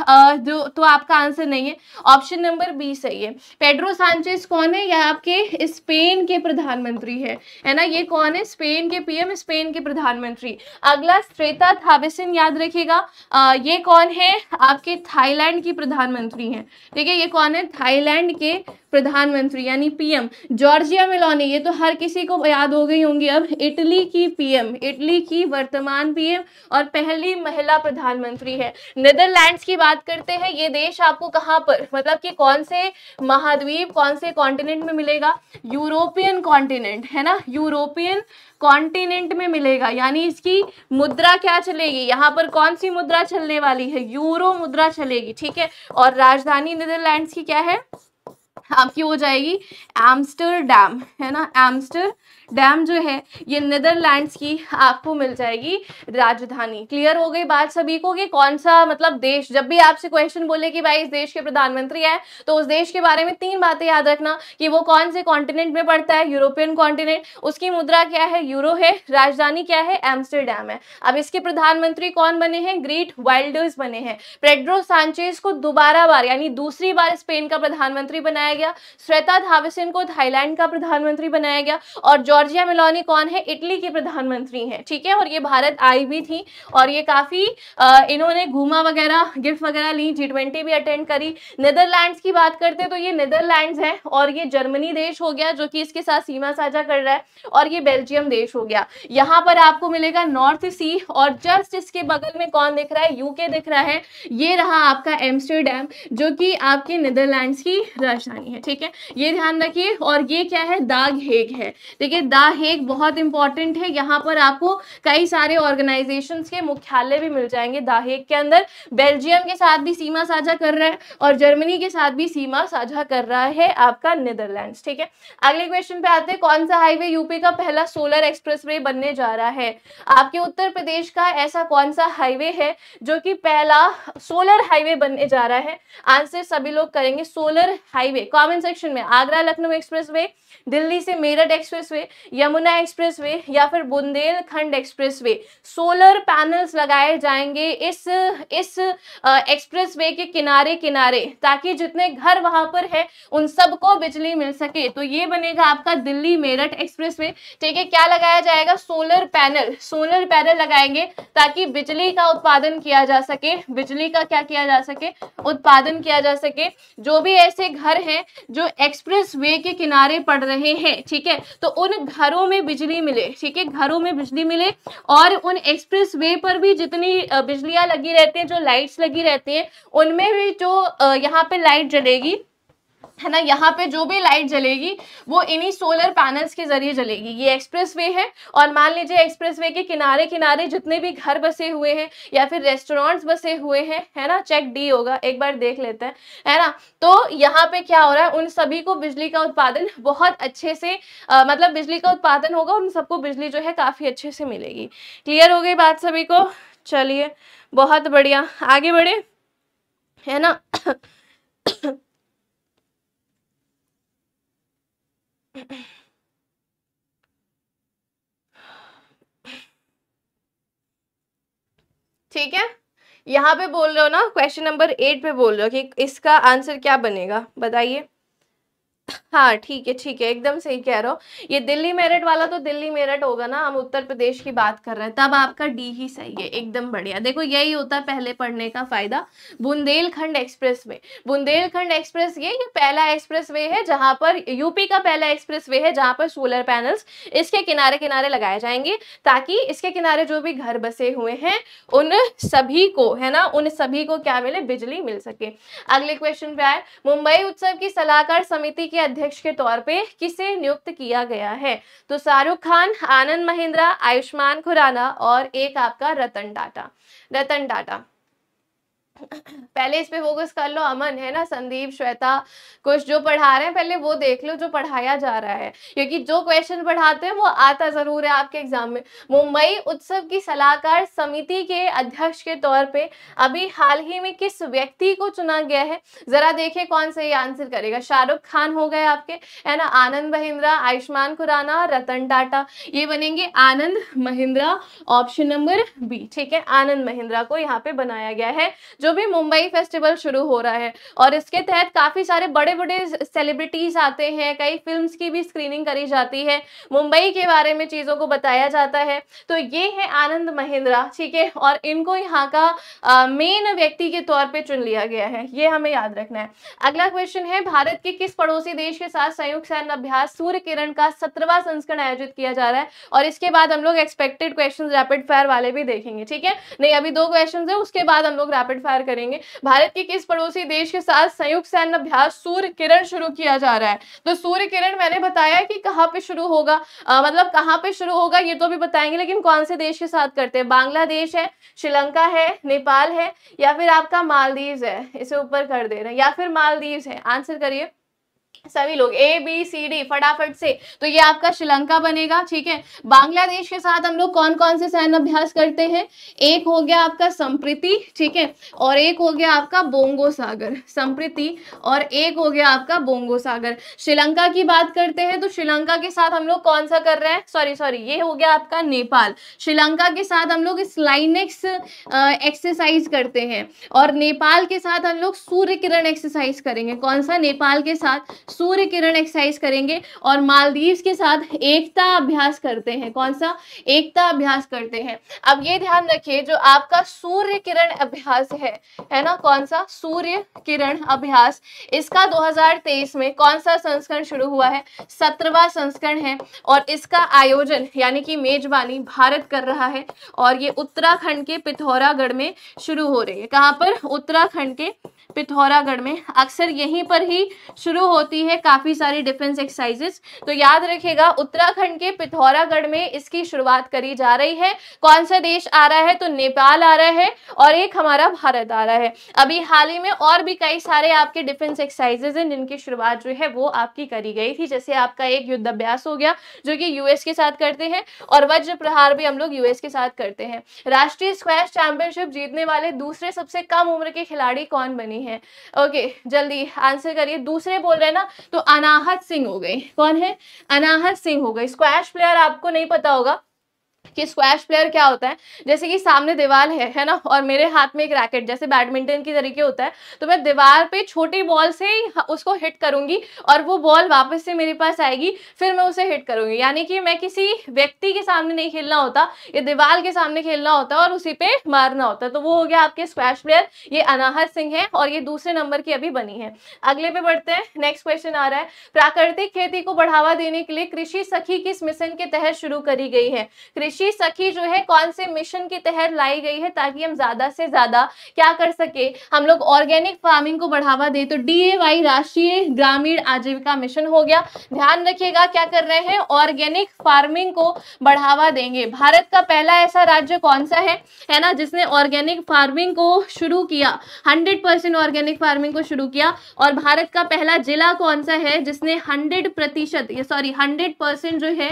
जो तो आपका आंसर नहीं है ऑप्शन नंबर बी सही है पेड्रो सांचेज कौन है यह आपके स्पेन के प्रधानमंत्री है है ना ये कौन है स्पेन के पीएम स्पेन स्पेन के प्रधानमंत्री अगला श्वेता थाबेसिन याद रखिएगा ये कौन है आपके थाईलैंड की प्रधानमंत्री हैं ठीक है ये कौन है थाईलैंड के प्रधानमंत्री यानी पीएम जॉर्जिया मिलोनी ये तो हर किसी को याद हो गई होंगी अब इटली की पीएम इटली की वर्तमान पीएम और पहली महिला प्रधानमंत्री है नीदरलैंड्स की बात करते हैं ये देश आपको कहाँ पर मतलब कि कौन से महाद्वीप कौन से कॉन्टिनेंट में मिलेगा यूरोपियन कॉन्टिनेंट है ना यूरोपियन कॉन्टिनेंट में मिलेगा यानी इसकी मुद्रा क्या चलेगी यहाँ पर कौन सी मुद्रा चलने वाली है यूरो मुद्रा चलेगी ठीक है और राजधानी नीदरलैंड्स की क्या है आपकी हो जाएगी एम्स्टरडैम है ना एम्स्टर डैम जो है ये नीदरलैंड्स की आपको मिल जाएगी राजधानी क्लियर हो गई बात सभी को कि कौन सा मतलब देश जब भी आपसे क्वेश्चन बोले कि भाई इस देश के प्रधानमंत्री है तो उस देश के बारे में तीन बातें याद रखना कि वो कौन से कॉन्टिनेंट में पड़ता है यूरोपियन कॉन्टिनेंट उसकी मुद्रा क्या है यूरो है राजधानी क्या है एम्स्टरडैम है अब इसके प्रधानमंत्री कौन बने हैं ग्रेट वाइल्डर्स बने हैं पेड्रो सांचेस को दोबारा बार यानी दूसरी बार स्पेन का प्रधानमंत्री बनाया गया श्वेता धाविसन को थाईलैंड का प्रधानमंत्री बनाया गया और जॉर्ज जॉर्जिया मिलोनी कौन है इटली की प्रधानमंत्री हैं ठीक है और ये भारत आई भी थी और ये काफ़ी आ, इन्होंने घूमा वगैरह गिफ्ट वगैरह ली जी ट्वेंटी भी अटेंड करी नीदरलैंड्स की बात करते तो ये नीदरलैंड्स है और ये जर्मनी देश हो गया जो कि इसके साथ सीमा साझा कर रहा है और ये बेल्जियम देश हो गया यहाँ पर आपको मिलेगा नॉर्थ सी और जस्ट इसके बगल में कौन दिख रहा है यूके दिख रहा है ये रहा आपका एम्स्टरडेम जो कि आपके नीदरलैंड्स की राजधानी है ठीक है ये ध्यान रखिए और ये क्या है दाग हेग है ठीक है द हेग बहुत इंपॉर्टेंट है यहाँ पर आपको कई सारे ऑर्गेनाइजेशन के मुख्यालय भी मिल जाएंगे द हेग के अंदर बेल्जियम के साथ भी सीमा साझा कर रहा है और जर्मनी के साथ भी सीमा साझा कर रहा है आपका नीदरलैंड ठीक है अगले क्वेश्चन पे आते हैं कौन सा हाईवे यूपी का पहला सोलर एक्सप्रेस बनने जा रहा है आपके उत्तर प्रदेश का ऐसा कौन सा हाईवे है जो कि पहला सोलर हाईवे बनने जा रहा है आंसर सभी लोग करेंगे सोलर हाईवे कमेंट सेक्शन में आगरा लखनऊ एक्सप्रेस दिल्ली से मेरठ एक्सप्रेस यमुना एक्सप्रेसवे या फिर बुंदेलखंड एक्सप्रेसवे सोलर पैनल्स लगाए जाएंगे इस इस एक्सप्रेसवे के किनारे किनारे ताकि जितने घर वहां पर है उन सबको बिजली मिल सके तो ये बनेगा आपका दिल्ली मेरठ वे ठीक है क्या लगाया जाएगा सोलर पैनल सोलर पैनल लगाएंगे ताकि बिजली का उत्पादन किया जा सके बिजली का क्या किया जा सके उत्पादन किया जा सके जो भी ऐसे घर हैं जो एक्सप्रेस वे के किनारे पड़ रहे हैं ठीक है तो उन घरों में बिजली मिले ठीक है घरों में बिजली मिले और उन एक्सप्रेस वे पर भी जितनी बिजलियां लगी रहती हैं जो लाइट्स लगी रहती हैं उनमें भी जो यहाँ पे लाइट जलेगी है ना यहाँ पे जो भी लाइट जलेगी वो इन्हीं सोलर पैनल्स के जरिए जलेगी ये एक्सप्रेस वे है और मान लीजिए एक्सप्रेस वे के किनारे किनारे जितने भी घर बसे हुए हैं या फिर रेस्टोरेंट्स बसे हुए हैं है ना चेक डी होगा एक बार देख लेते हैं है ना तो यहाँ पे क्या हो रहा है उन सभी को बिजली का उत्पादन बहुत अच्छे से आ, मतलब बिजली का उत्पादन होगा उन सबको बिजली जो है काफ़ी अच्छे से मिलेगी क्लियर हो गई बात सभी को चलिए बहुत बढ़िया आगे बढ़े है ना ठीक है यहां पे बोल रहे हो ना क्वेश्चन नंबर एट पे बोल रहे हो कि इसका आंसर क्या बनेगा बताइए हाँ ठीक है ठीक है एकदम सही कह रहे हो ये दिल्ली मेरठ वाला तो दिल्ली मेरठ होगा ना हम उत्तर प्रदेश की बात कर रहे हैं तब आपका डी ही सही है एकदम बढ़िया देखो यही होता है पहले पढ़ने का फायदा Bundelkhand express way Bundelkhand express ये ये पहला एक्सप्रेस वे है जहाँ पर यूपी का पहला एक्सप्रेस वे है जहाँ पर सोलर पैनल्स इसके किनारे किनारे लगाए जाएंगे ताकि इसके किनारे जो भी घर बसे हुए हैं उन सभी को है ना उन सभी को क्या मिले बिजली मिल सके अगले क्वेश्चन पे आए मुंबई उत्सव की सलाहकार समिति के अध्यक्ष के तौर पे किसे नियुक्त किया गया है तो शाहरुख खान आनंद महिंद्रा आयुष्मान खुराना और एक आपका रतन टाटा रतन टाटा पहले इस पे फोकस कर लो अमन है ना संदीप श्वेता कुछ जो पढ़ा रहे हैं पहले वो देख लो जो पढ़ाया जा रहा है क्योंकि जो क्वेश्चन पढ़ाते हैं वो आता जरूर है आपके एग्जाम में मुंबई उत्सव की सलाहकार समिति के अध्यक्ष के तौर पे अभी हाल ही में किस व्यक्ति को चुना गया है जरा देखिए कौन सही आंसर करेगा शाहरुख खान हो गए आपके है ना आनंद महिंद्रा आयुष्मान खुराना रतन टाटा ये बनेंगे Anand Mahindra option number B ठीक है आनंद महिंद्रा को यहाँ पे बनाया गया है जो भी मुंबई फेस्टिवल शुरू हो रहा है और इसके तहत काफ़ी सारे बड़े बड़े सेलिब्रिटीज़ आते हैं कई फिल्म की भी स्क्रीनिंग करी जाती है मुंबई के बारे में चीज़ों को बताया जाता है तो ये है आनंद महिंद्रा ठीक है और इनको यहाँ का मेन व्यक्ति के तौर पर चुन लिया गया है ये हमें याद रखना है अगला क्वेश्चन है भारत के किस पड़ोसी देश के साथ संयुक्त सैन्य अभ्यास सूर्य किरण का सत्रवा संस्करण आयोजित किया जा रहा है और इसके बाद हम लोग एक्सपेक्टेड क्वेश्चन रैपिड फायर वाले भी देखेंगे ठीक है नहीं अभी दो क्वेश्चन है उसके बाद हम लोग रैपिड फायर तैयार करेंगे भारत के किस पड़ोसी देश के साथ संयुक्त सैन्य अभ्यास सूर्य किरण शुरू किया जा रहा है तो सूर्य किरण मैंने बताया कि कहाँ पे शुरू होगा आ, मतलब कहाँ पे शुरू होगा ये तो भी बताएंगे लेकिन कौन से देश के साथ करते हैं बांग्लादेश है श्रीलंका है नेपाल है या फिर आपका मालदीव है इसे ऊपर कर दे रहे हैं या फिर मालदीव है आंसर करिए सभी लोग ए बी सी डी फटाफट से तो ये आपका श्रीलंका बनेगा ठीक है बांग्लादेश के साथ हम लोग कौन कौन से सैन्य अभ्यास करते हैं एक हो गया आपका संप्रीति ठीक है और एक हो गया आपका बोंगो सागर संप्रीति और एक हो गया आपका बोंगो सागर श्रीलंका की बात करते हैं तो श्रीलंका के साथ हम लोग कौन सा कर रहे हैं सॉरी सॉरी ये हो गया आपका नेपाल श्रीलंका के साथ हम लोग स्लाइनेक्स एक्सरसाइज करते हैं और नेपाल के साथ हम लोग सूर्य किरण एक्सरसाइज करेंगे कौन सा नेपाल के साथ सूर्य किरण एक्सरसाइज करेंगे और मालदीव्स के साथ एकता अभ्यास करते हैं कौन सा एकता अभ्यास करते हैं अब ये ध्यान रखिए जो आपका सूर्य किरण अभ्यास है है ना कौन सा सूर्य किरण अभ्यास इसका 2023 में कौन सा संस्करण शुरू हुआ है सत्रवा संस्करण है और इसका आयोजन यानी कि मेजबानी भारत कर रहा है और ये उत्तराखंड के पिथौरागढ़ में शुरू हो रही है कहाँ पर उत्तराखंड के पिथौरागढ़ में अक्सर यहीं पर ही शुरू होती है काफ़ी सारी डिफेंस एक्सरसाइजेस तो याद रखेगा उत्तराखंड के पिथौरागढ़ में इसकी शुरुआत करी जा रही है कौन सा देश आ रहा है तो नेपाल आ रहा है और एक हमारा भारत आ रहा है अभी हाल ही में और भी कई सारे आपके डिफेंस एक्सरसाइजेज हैं जिनकी शुरुआत जो है वो आपकी करी गई थी जैसे आपका एक युद्ध अभ्यास हो गया जो कि यूएस के साथ करते हैं और वज्र प्रहार भी हम लोग यूएस के साथ करते हैं राष्ट्रीय स्क्वैश चैंपियनशिप जीतने वाले दूसरे सबसे कम उम्र के खिलाड़ी कौन बने नहीं है ओके जल्दी आंसर करिए दूसरे बोल रहे हैं ना तो अनाहत सिंह हो गई कौन है अनाहत सिंह हो गई स्क्वैश प्लेयर आपको नहीं पता होगा कि स्क्वैश प्लेयर क्या होता है जैसे कि सामने दीवार है है ना और मेरे हाथ में एक रैकेट जैसे बैडमिंटन की तरीके होता है तो मैं दीवार पे छोटी बॉल से ही उसको हिट करूंगी और वो बॉल वापस से मेरे पास आएगी फिर मैं उसे हिट करूंगी यानी कि मैं किसी व्यक्ति के सामने नहीं खेलना होता ये दीवार के सामने खेलना होता है और उसी पे मारना होता है तो वो हो गया आपके स्क्वैश प्लेयर ये अनाहत सिंह है और ये दूसरे नंबर की अभी बनी है अगले पे बढ़ते हैं नेक्स्ट क्वेश्चन आ रहा है प्राकृतिक खेती को बढ़ावा देने के लिए कृषि सखी किस मिशन के तहत शुरू करी गई है कृषि कृषि सखी जो है कौन से मिशन के तहत लाई गई है ताकि हम ज्यादा से ज्यादा क्या कर सके हम लोग ऑर्गेनिक फार्मिंग को बढ़ावा दे तो डी राष्ट्रीय ग्रामीण आजीविका मिशन हो गया ध्यान रखिएगा क्या कर रहे हैं ऑर्गेनिक फार्मिंग को बढ़ावा देंगे भारत का पहला ऐसा राज्य कौन सा है है ना जिसने ऑर्गेनिक फार्मिंग को शुरू किया हंड्रेड परसेंट ऑर्गेनिक फार्मिंग को शुरू किया और भारत का पहला जिला कौन सा है जिसने हंड्रेड प्रतिशत सॉरी हंड्रेड परसेंट जो है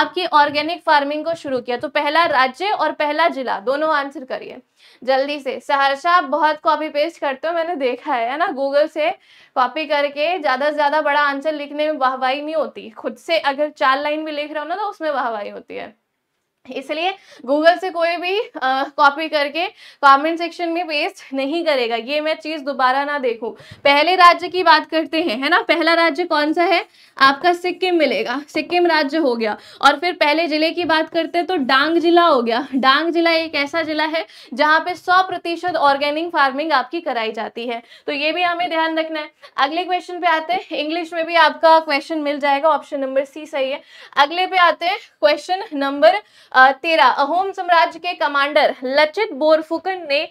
आपकी ऑर्गेनिक फार्मिंग को शुरू शुरू किया तो पहला राज्य और पहला जिला दोनों आंसर करिए जल्दी से सहरसा बहुत कॉपी पेस्ट करते हो मैंने देखा है ना गूगल से कॉपी करके ज़्यादा से ज़्यादा बड़ा आंसर लिखने में वाहवाही नहीं होती खुद से अगर चार लाइन भी लिख रहा हो ना तो उसमें वाहवाही होती है इसलिए गूगल से कोई भी कॉपी करके कमेंट सेक्शन में पेस्ट नहीं करेगा ये मैं चीज़ दोबारा ना देखूं पहले राज्य की बात करते हैं है ना पहला राज्य कौन सा है आपका सिक्किम मिलेगा सिक्किम राज्य हो गया और फिर पहले ज़िले की बात करते हैं तो डांग जिला हो गया डांग जिला एक ऐसा ज़िला है जहाँ पे सौ प्रतिशत ऑर्गेनिक फार्मिंग आपकी कराई जाती है तो ये भी हमें ध्यान रखना है अगले क्वेश्चन पे आते हैं इंग्लिश में भी आपका क्वेश्चन मिल जाएगा ऑप्शन नंबर सी सही है अगले पे आते हैं क्वेश्चन नंबर तेरह अहोम साम्राज्य के कमांडर लचित बोरफुकन ने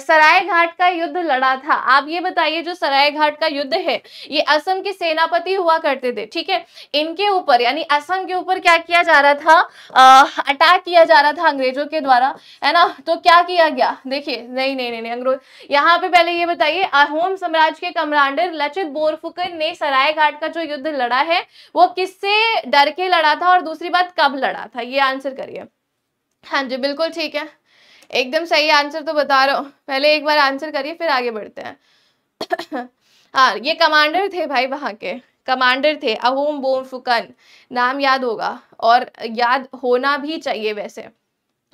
सरायघाट का युद्ध लड़ा था आप ये बताइए जो सरायघाट का युद्ध है ये असम के सेनापति हुआ करते थे ठीक है इनके ऊपर यानी असम के ऊपर क्या किया जा रहा था अटैक किया जा रहा था अंग्रेजों के द्वारा है ना तो क्या किया गया देखिए नहीं नहीं नहीं, नहीं अंग्रेज यहाँ पे पहले ये बताइए अहोम साम्राज्य के कमांडर लचित बोरफुकन ने सरायघाट का जो युद्ध लड़ा है वो किससे डर के लड़ा था और दूसरी बात कब लड़ा था ये आंसर करिए हाँ जी बिल्कुल ठीक है एकदम सही आंसर तो बता रहा हूँ पहले एक बार आंसर करिए फिर आगे बढ़ते हैं हाँ ये कमांडर थे भाई वहाँ के कमांडर थे अहोम बोम फुकन नाम याद होगा और याद होना भी चाहिए वैसे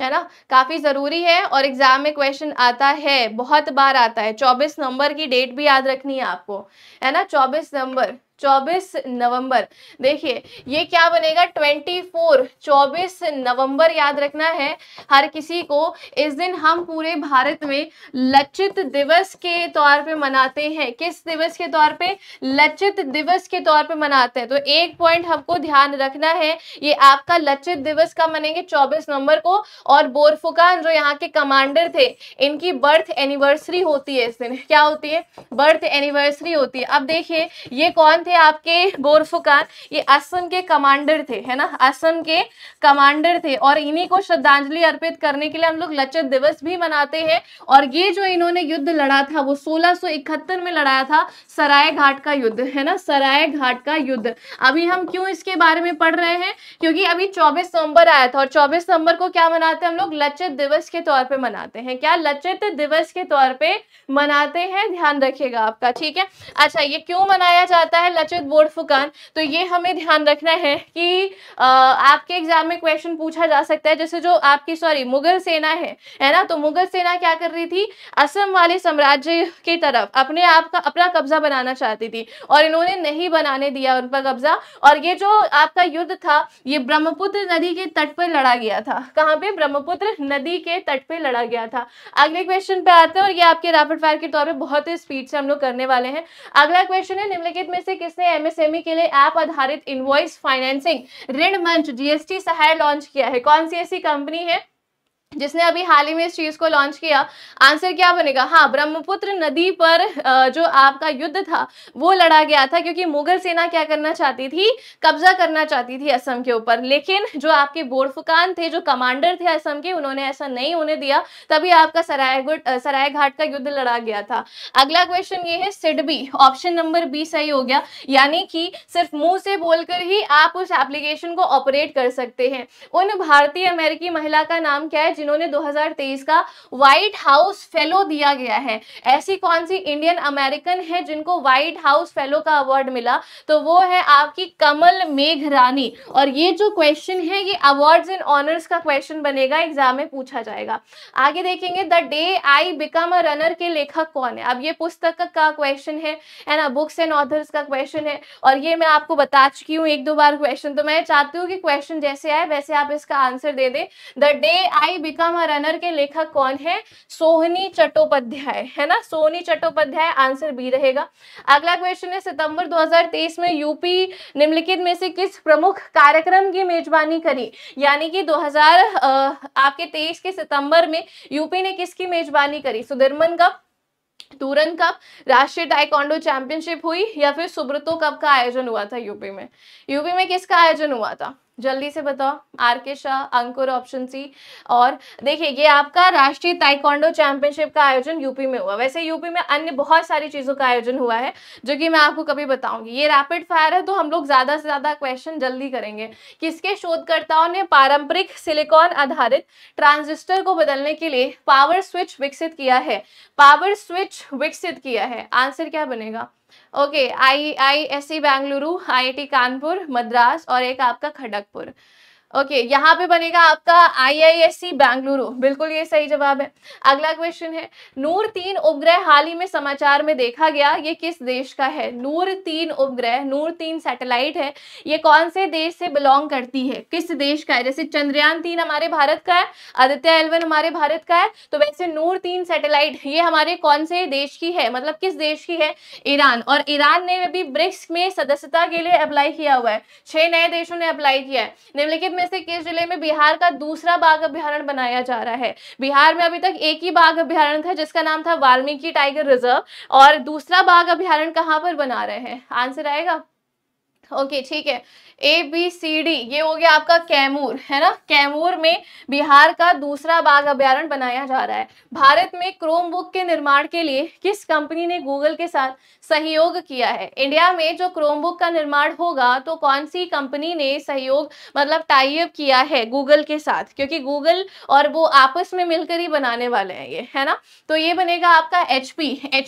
है ना काफ़ी ज़रूरी है और एग्ज़ाम में क्वेश्चन आता है बहुत बार आता है चौबीस नंबर की डेट भी याद रखनी है आपको है ना चौबीस नंबर चौबीस नवंबर देखिए ये क्या बनेगा ट्वेंटी फोर चौबीस नवंबर याद रखना है हर किसी को इस दिन हम पूरे भारत में लचित दिवस के तौर पे मनाते हैं किस दिवस के तौर पे लचित दिवस के तौर पे मनाते हैं तो एक पॉइंट हमको ध्यान रखना है ये आपका लचित दिवस का मनेंगे चौबीस नवंबर को और बोरफुकान जो यहाँ के कमांडर थे इनकी बर्थ एनिवर्सरी होती है इस दिन क्या होती है बर्थ एनिवर्सरी होती है अब देखिए ये कौन थे आपके गोरफुकार ये असम के कमांडर थे है ना असम के कमांडर थे और इन्हीं को श्रद्धांजलि अर्पित करने के लिए हम लोग लचक दिवस भी मनाते हैं और ये जो इन्होंने युद्ध लड़ा था वो सोलह में लड़ाया था सराय घाट का युद्ध है ना सराय घाट का युद्ध अभी हम क्यों इसके बारे में पढ़ रहे हैं क्योंकि अभी चौबीस नवंबर आया था और चौबीस नवंबर को क्या मनाते हैं हम लोग लचित दिवस के तौर पर मनाते हैं क्या लचित दिवस के तौर पर मनाते हैं ध्यान रखिएगा आपका ठीक है अच्छा ये क्यों मनाया जाता है लचित बोर्ड फुकान तो ये हमें ध्यान रखना है कि आ, आपके एग्जाम में क्वेश्चन पूछा जा सकता है जैसे जो आपकी सॉरी मुगल सेना है है ना तो मुगल सेना क्या कर रही थी असम वाले साम्राज्य की तरफ अपने आप का अपना कब्जा बनाना चाहती थी और इन्होंने नहीं बनाने दिया उन पर कब्जा और ये जो आपका युद्ध था ये ब्रह्मपुत्र नदी के तट पर लड़ा गया था कहाँ पे ब्रह्मपुत्र नदी के तट पर लड़ा गया था अगले क्वेश्चन पे आते हैं और ये आपके रैपिड फायर के तौर पर बहुत ही स्पीड से हम लोग करने वाले हैं अगला क्वेश्चन है निम्नलिखित में से किस किसने एमएसएमई e के लिए ऐप आधारित इनवॉइस फाइनेंसिंग ऋण मंच जीएसटी सहाय लॉन्च किया है कौन सी ऐसी कंपनी है जिसने अभी हाल ही में इस चीज को लॉन्च किया आंसर क्या बनेगा हाँ ब्रह्मपुत्र नदी पर जो आपका युद्ध था वो लड़ा गया था क्योंकि मुगल सेना क्या करना चाहती थी कब्जा करना चाहती थी असम के ऊपर लेकिन जो आपके बोरफुकान थे जो कमांडर थे असम के उन्होंने ऐसा नहीं होने दिया तभी आपका सरायगुट सरायघाट का युद्ध लड़ा गया था अगला क्वेश्चन ये है सिडबी ऑप्शन नंबर बी सही हो गया यानी कि सिर्फ मुंह से बोलकर ही आप उस एप्लीकेशन को ऑपरेट कर सकते हैं उन भारतीय अमेरिकी महिला का नाम क्या है जिन्होंने 2023 का व्हाइट हाउस फेलो दिया गया है ऐसी कौन सी इंडियन अमेरिकन है जिनको व्हाइट हाउस फेलो का अवार्ड मिला तो वो है आपकी कमल मेघरानी और ये जो क्वेश्चन है ये अवार्ड्स एंड ऑनर्स का क्वेश्चन बनेगा एग्जाम में पूछा जाएगा आगे देखेंगे the day I become a runner के लेखक कौन है अब ये पुस्तक का क्वेश्चन है एंड बुक्स एंड ऑथर्स का क्वेश्चन है और ये मैं आपको बता चुकी हूँ एक दो बार क्वेश्चन तो मैं चाहती हूँ कि क्वेश्चन जैसे आए वैसे आप इसका आंसर दे दें the day I become a runner के लेखक कौन है सोहनी चट्टोपाध्याय है ना सोहनी चट्टोपाध्याय आंसर बी रहेगा अगला क्वेश्चन है सितंबर 2023 में यूपी निम्नलिखित में से किस प्रमुख कार्यक्रम की मेजबानी करी यानी कि 2000 आपके 23 के सितंबर में यूपी ने किसकी मेजबानी करी सुधरमन कप तुरंत कप राष्ट्रीय टाइकोंडो चैंपियनशिप हुई या फिर सुब्रतो कप का आयोजन हुआ था यूपी में यूपी में किसका आयोजन हुआ था जल्दी से बताओ आर के शाह अंकुर ऑप्शन सी और देखिए ये आपका राष्ट्रीय ताइकॉन्डो चैंपियनशिप का आयोजन यूपी में हुआ वैसे यूपी में अन्य बहुत सारी चीज़ों का आयोजन हुआ है जो कि मैं आपको कभी बताऊंगी ये रैपिड फायर है तो हम लोग ज़्यादा से ज़्यादा क्वेश्चन जल्दी करेंगे किसके शोधकर्ताओं ने पारंपरिक सिलिकॉन आधारित ट्रांजिस्टर को बदलने के लिए पावर स्विच विकसित किया है पावर स्विच विकसित किया है आंसर क्या बनेगा okay I I S C Bengaluru I I T Kanpur Madras और एक आपका खड़गपुर ओके okay, यहाँ पे बनेगा आपका आईआईएससी बेंगलुरु बिल्कुल ये सही जवाब है अगला क्वेश्चन है नूर तीन उपग्रह हाल ही में समाचार में देखा गया ये किस देश का है नूर तीन उपग्रह नूर तीन सैटेलाइट है ये कौन से देश से बिलोंग करती है किस देश का है जैसे चंद्रयान तीन हमारे भारत का है आदित्य एलवन हमारे भारत का है तो वैसे नूर तीन सैटेलाइट ये हमारे कौन से देश की है मतलब किस देश की है ईरान और ईरान ने अभी ब्रिक्स में सदस्यता के लिए अप्लाई किया हुआ है छह नए देशों ने अप्लाई किया है निम्नलिखित में से किस जिले में बिहार का दूसरा बाघ अभ्यारण बनाया जा रहा है बिहार में अभी तक एक ही बाघ अभ्यारण था जिसका नाम था वाल्मीकि टाइगर रिजर्व और दूसरा बाघ अभ्यारण कहाँ पर बना रहे हैं आंसर आएगा ओके ठीक है ए बी सी डी ये हो गया आपका कैमूर है ना कैमूर में बिहार का दूसरा बाघ अभ्यारण बनाया जा रहा है भारत में क्रोम बुक के निर्माण के लिए किस कंपनी ने गूगल के साथ सहयोग किया है इंडिया में जो क्रोम बुक का निर्माण होगा तो कौन सी कंपनी ने सहयोग मतलब टाइप किया है गूगल के साथ क्योंकि गूगल और वो आपस में मिलकर ही बनाने वाले हैं ये है ना तो ये बनेगा आपका एच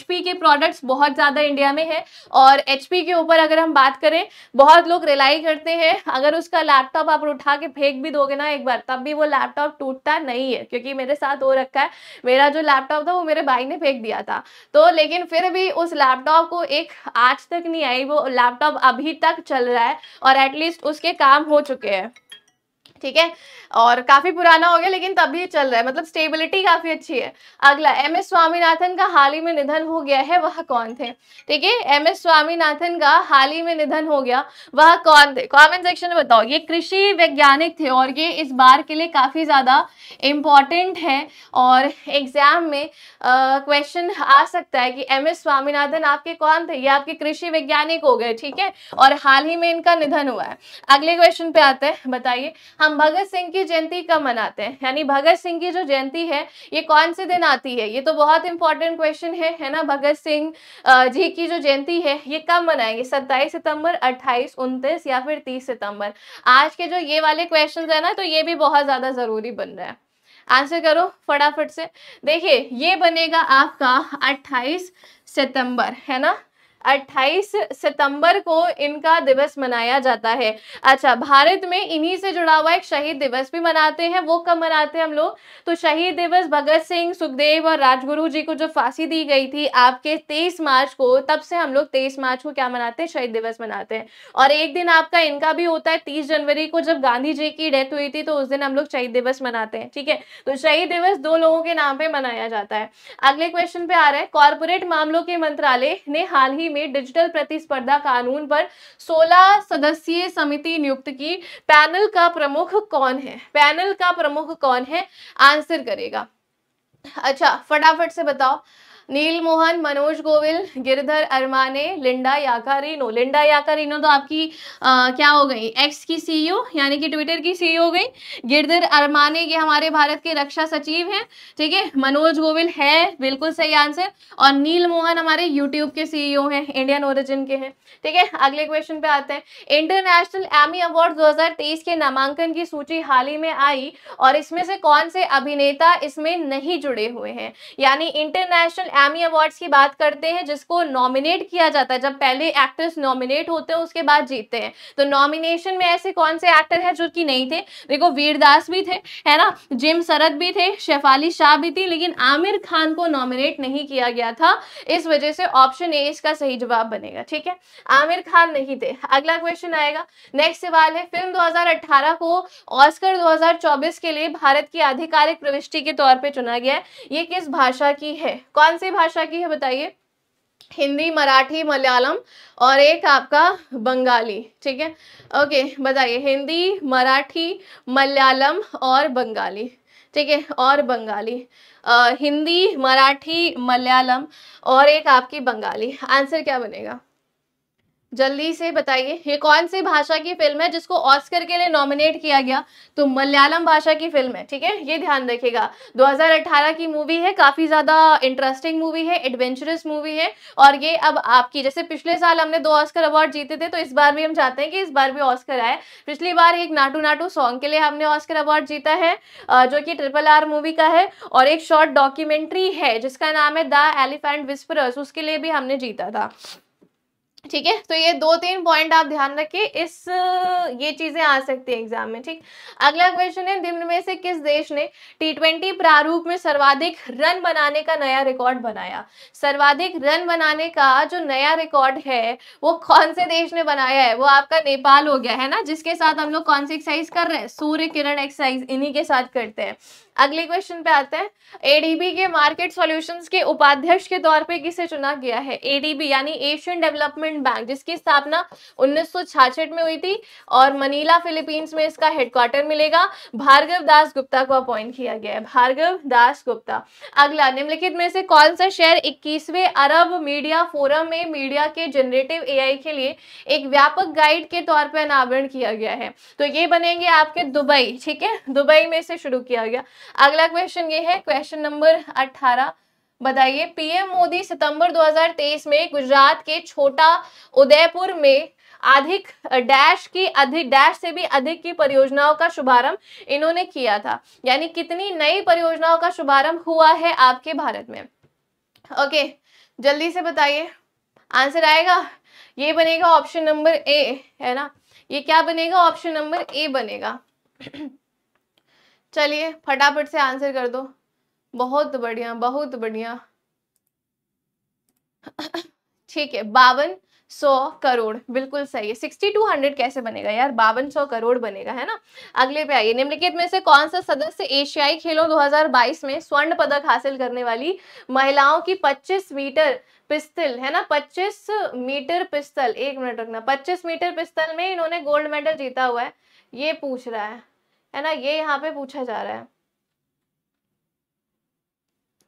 पी के प्रोडक्ट्स बहुत ज़्यादा इंडिया में है और एच के ऊपर अगर हम बात करें बहुत लोग रिलाई करते हैं अगर उसका लैपटॉप आप उठा के फेंक भी दोगे ना एक बार तब भी वो लैपटॉप टूटता नहीं है क्योंकि मेरे साथ हो रखा है मेरा जो लैपटॉप था वो मेरे भाई ने फेंक दिया था तो लेकिन फिर भी उस लैपटॉप को एक आज तक नहीं आई वो लैपटॉप अभी तक चल रहा है और एटलीस्ट उसके काम हो चुके हैं ठीक है और काफी पुराना हो गया लेकिन तभी चल रहा है मतलब स्टेबिलिटी काफी अच्छी है अगला एम एस स्वामीनाथन का हाल ही में निधन हो गया है वह कौन थे ठीक है एम एस स्वामीनाथन का हाल ही में निधन हो गया वह कौन थे कॉमेंट सेक्शन में बताओ ये कृषि वैज्ञानिक थे और ये इस बार के लिए काफी ज्यादा इम्पॉर्टेंट है और एग्जाम में क्वेश्चन आ सकता है कि एम एस स्वामीनाथन आपके कौन थे ये आपके कृषि वैज्ञानिक हो गए ठीक है और हाल ही में इनका निधन हुआ है अगले क्वेश्चन पे आते हैं बताइए हम हम भगत सिंह की जयंती कब मनाते हैं यानी भगत सिंह की जो जयंती है ये कौन से दिन आती है ये तो बहुत इंपॉर्टेंट क्वेश्चन है है ना भगत सिंह जी की जो जयंती है ये कब मनाएंगे सत्ताईस सितंबर अट्ठाईस उनतीस या फिर तीस सितंबर आज के जो ये वाले क्वेश्चन है ना तो ये भी बहुत ज्यादा जरूरी बन रहा है आंसर करो फटाफट से देखिए ये बनेगा आपका 28 सितंबर है ना 28 सितंबर को इनका दिवस मनाया जाता है अच्छा भारत में इन्हीं से जुड़ा हुआ एक शहीद दिवस भी मनाते हैं वो कब मनाते हैं हम लोग तो शहीद दिवस भगत सिंह सुखदेव और राजगुरु जी को जो फांसी दी गई थी आपके 23 मार्च को तब से हम लोग 23 मार्च को क्या मनाते हैं शहीद दिवस मनाते हैं और एक दिन आपका इनका भी होता है तीस जनवरी को जब गांधी जी की डेथ हुई थी तो उस दिन हम लोग शहीद दिवस मनाते हैं ठीक है तो शहीद दिवस दो लोगों के नाम पर मनाया जाता है अगले क्वेश्चन पे आ रहा है कॉरपोरेट मामलों के मंत्रालय ने हाल ही में डिजिटल प्रतिस्पर्धा कानून पर 16 सदस्यीय समिति नियुक्त की पैनल का प्रमुख कौन है पैनल का प्रमुख कौन है आंसर करेगा अच्छा फटाफट से बताओ नील मोहन मनोज गोविल गिरधर अरमाने लिंडा याकारीनो लिंडा याकारीनो तो आपकी आ, क्या हो गई एक्स की सीईओ e यानी कि ट्विटर की सीईओ e हो गई गिरधर अरमाने ये हमारे भारत के रक्षा सचिव हैं ठीक है मनोज गोविल है बिल्कुल सही आंसर और नील मोहन हमारे यूट्यूब के सीईओ e हैं इंडियन ओरिजिन के हैं ठीक है अगले क्वेश्चन पे आते हैं इंटरनेशनल एमी अवार्ड दो के नामांकन की सूची हाल ही में आई और इसमें से कौन से अभिनेता इसमें नहीं जुड़े हुए हैं यानी इंटरनेशनल एमी अवार्ड्स की बात करते हैं जिसको नॉमिनेट किया जाता है जब पहले एक्टर्स नॉमिनेट होते हैं उसके बाद जीतते हैं तो नॉमिनेशन में ऐसे कौन से एक्टर हैं जो कि नहीं थे देखो वीरदास भी थे है ना जिम सरद भी थे शेफाली शाह भी थी लेकिन आमिर खान को नॉमिनेट नहीं किया गया था इस वजह से ऑप्शन ए इसका सही जवाब बनेगा ठीक है आमिर खान नहीं थे अगला क्वेश्चन आएगा नेक्स्ट सवाल है फिल्म दो को ऑस्कर दो के लिए भारत की आधिकारिक प्रविष्टि के तौर पर चुना गया है ये किस भाषा की है कौन से सी भाषा की है बताइए हिंदी मराठी मलयालम और एक आपका बंगाली ठीक है ओके बताइए हिंदी मराठी मलयालम और बंगाली ठीक है और बंगाली आ, हिंदी मराठी मलयालम और एक आपकी बंगाली आंसर क्या बनेगा जल्दी से बताइए ये कौन सी भाषा की फिल्म है जिसको ऑस्कर के लिए नॉमिनेट किया गया तो मलयालम भाषा की फिल्म है ठीक है ये ध्यान रखिएगा 2018 की मूवी है काफ़ी ज़्यादा इंटरेस्टिंग मूवी है एडवेंचरस मूवी है और ये अब आपकी जैसे पिछले साल हमने दो ऑस्कर अवार्ड जीते थे तो इस बार भी हम चाहते हैं कि इस बार भी ऑस्कर आए पिछली बार एक नाटू नाटू सॉन्ग के लिए हमने ऑस्कर अवार्ड जीता है जो कि ट्रिपल आर मूवी का है और एक शॉर्ट डॉक्यूमेंट्री है जिसका नाम है द एलिफेंट विस्परस उसके लिए भी हमने जीता था ठीक है तो ये दो तीन पॉइंट आप ध्यान रखिए इस ये चीज़ें आ सकती है एग्जाम में ठीक अगला क्वेश्चन है निम्न में से किस देश ने टी ट्वेंटी प्रारूप में सर्वाधिक रन बनाने का नया रिकॉर्ड बनाया सर्वाधिक रन बनाने का जो नया रिकॉर्ड है वो कौन से देश ने बनाया है वो आपका नेपाल हो गया है ना जिसके साथ हम लोग कौन सी एक्सरसाइज कर रहे हैं सूर्य किरण एक्सरसाइज इन्हीं के साथ करते हैं अगले क्वेश्चन पे आते हैं एडीबी के मार्केट सॉल्यूशंस के उपाध्यक्ष के तौर पे किसे चुना गया है एडीबी यानी एशियन डेवलपमेंट बैंक जिसकी स्थापना उन्नीस में हुई थी और मनीला फिलीपींस में इसका हेडक्वार्टर मिलेगा भार्गव दास गुप्ता को अपॉइंट किया गया है भार्गव दास गुप्ता अगला निम्नलिखित में से कौन सा शेयर इक्कीसवें अरब मीडिया फोरम में मीडिया के जनरेटिव ए के लिए एक व्यापक गाइड के तौर पर अनावरण किया गया है तो ये बनेंगे आपके दुबई ठीक है दुबई में से शुरू किया गया अगला क्वेश्चन ये है क्वेश्चन नंबर अठारह बताइए पीएम मोदी सितंबर 2023 में गुजरात के छोटा उदयपुर में अधिक डैश की अधिक डैश से भी अधिक की परियोजनाओं का शुभारंभ इन्होंने किया था यानी कितनी नई परियोजनाओं का शुभारंभ हुआ है आपके भारत में ओके जल्दी से बताइए आंसर आएगा ये बनेगा ऑप्शन नंबर ए है ना ये क्या बनेगा ऑप्शन नंबर ए बनेगा चलिए फटाफट से आंसर कर दो बहुत बढ़िया बहुत बढ़िया ठीक है बावन सौ करोड़ बिल्कुल सही है सिक्सटी टू हंड्रेड कैसे बनेगा यार बावन सौ करोड़ बनेगा है ना अगले पे आइए निम्नलिखित में से कौन सा सदस्य एशियाई खेलों 2022 में स्वर्ण पदक हासिल करने वाली महिलाओं की 25 मीटर पिस्तल है ना 25 मीटर पिस्तल एक मिनट रखना 25 मीटर पिस्तल में इन्होंने गोल्ड मेडल जीता हुआ है ये पूछ रहा है है ना ये यहाँ पे पूछा जा रहा है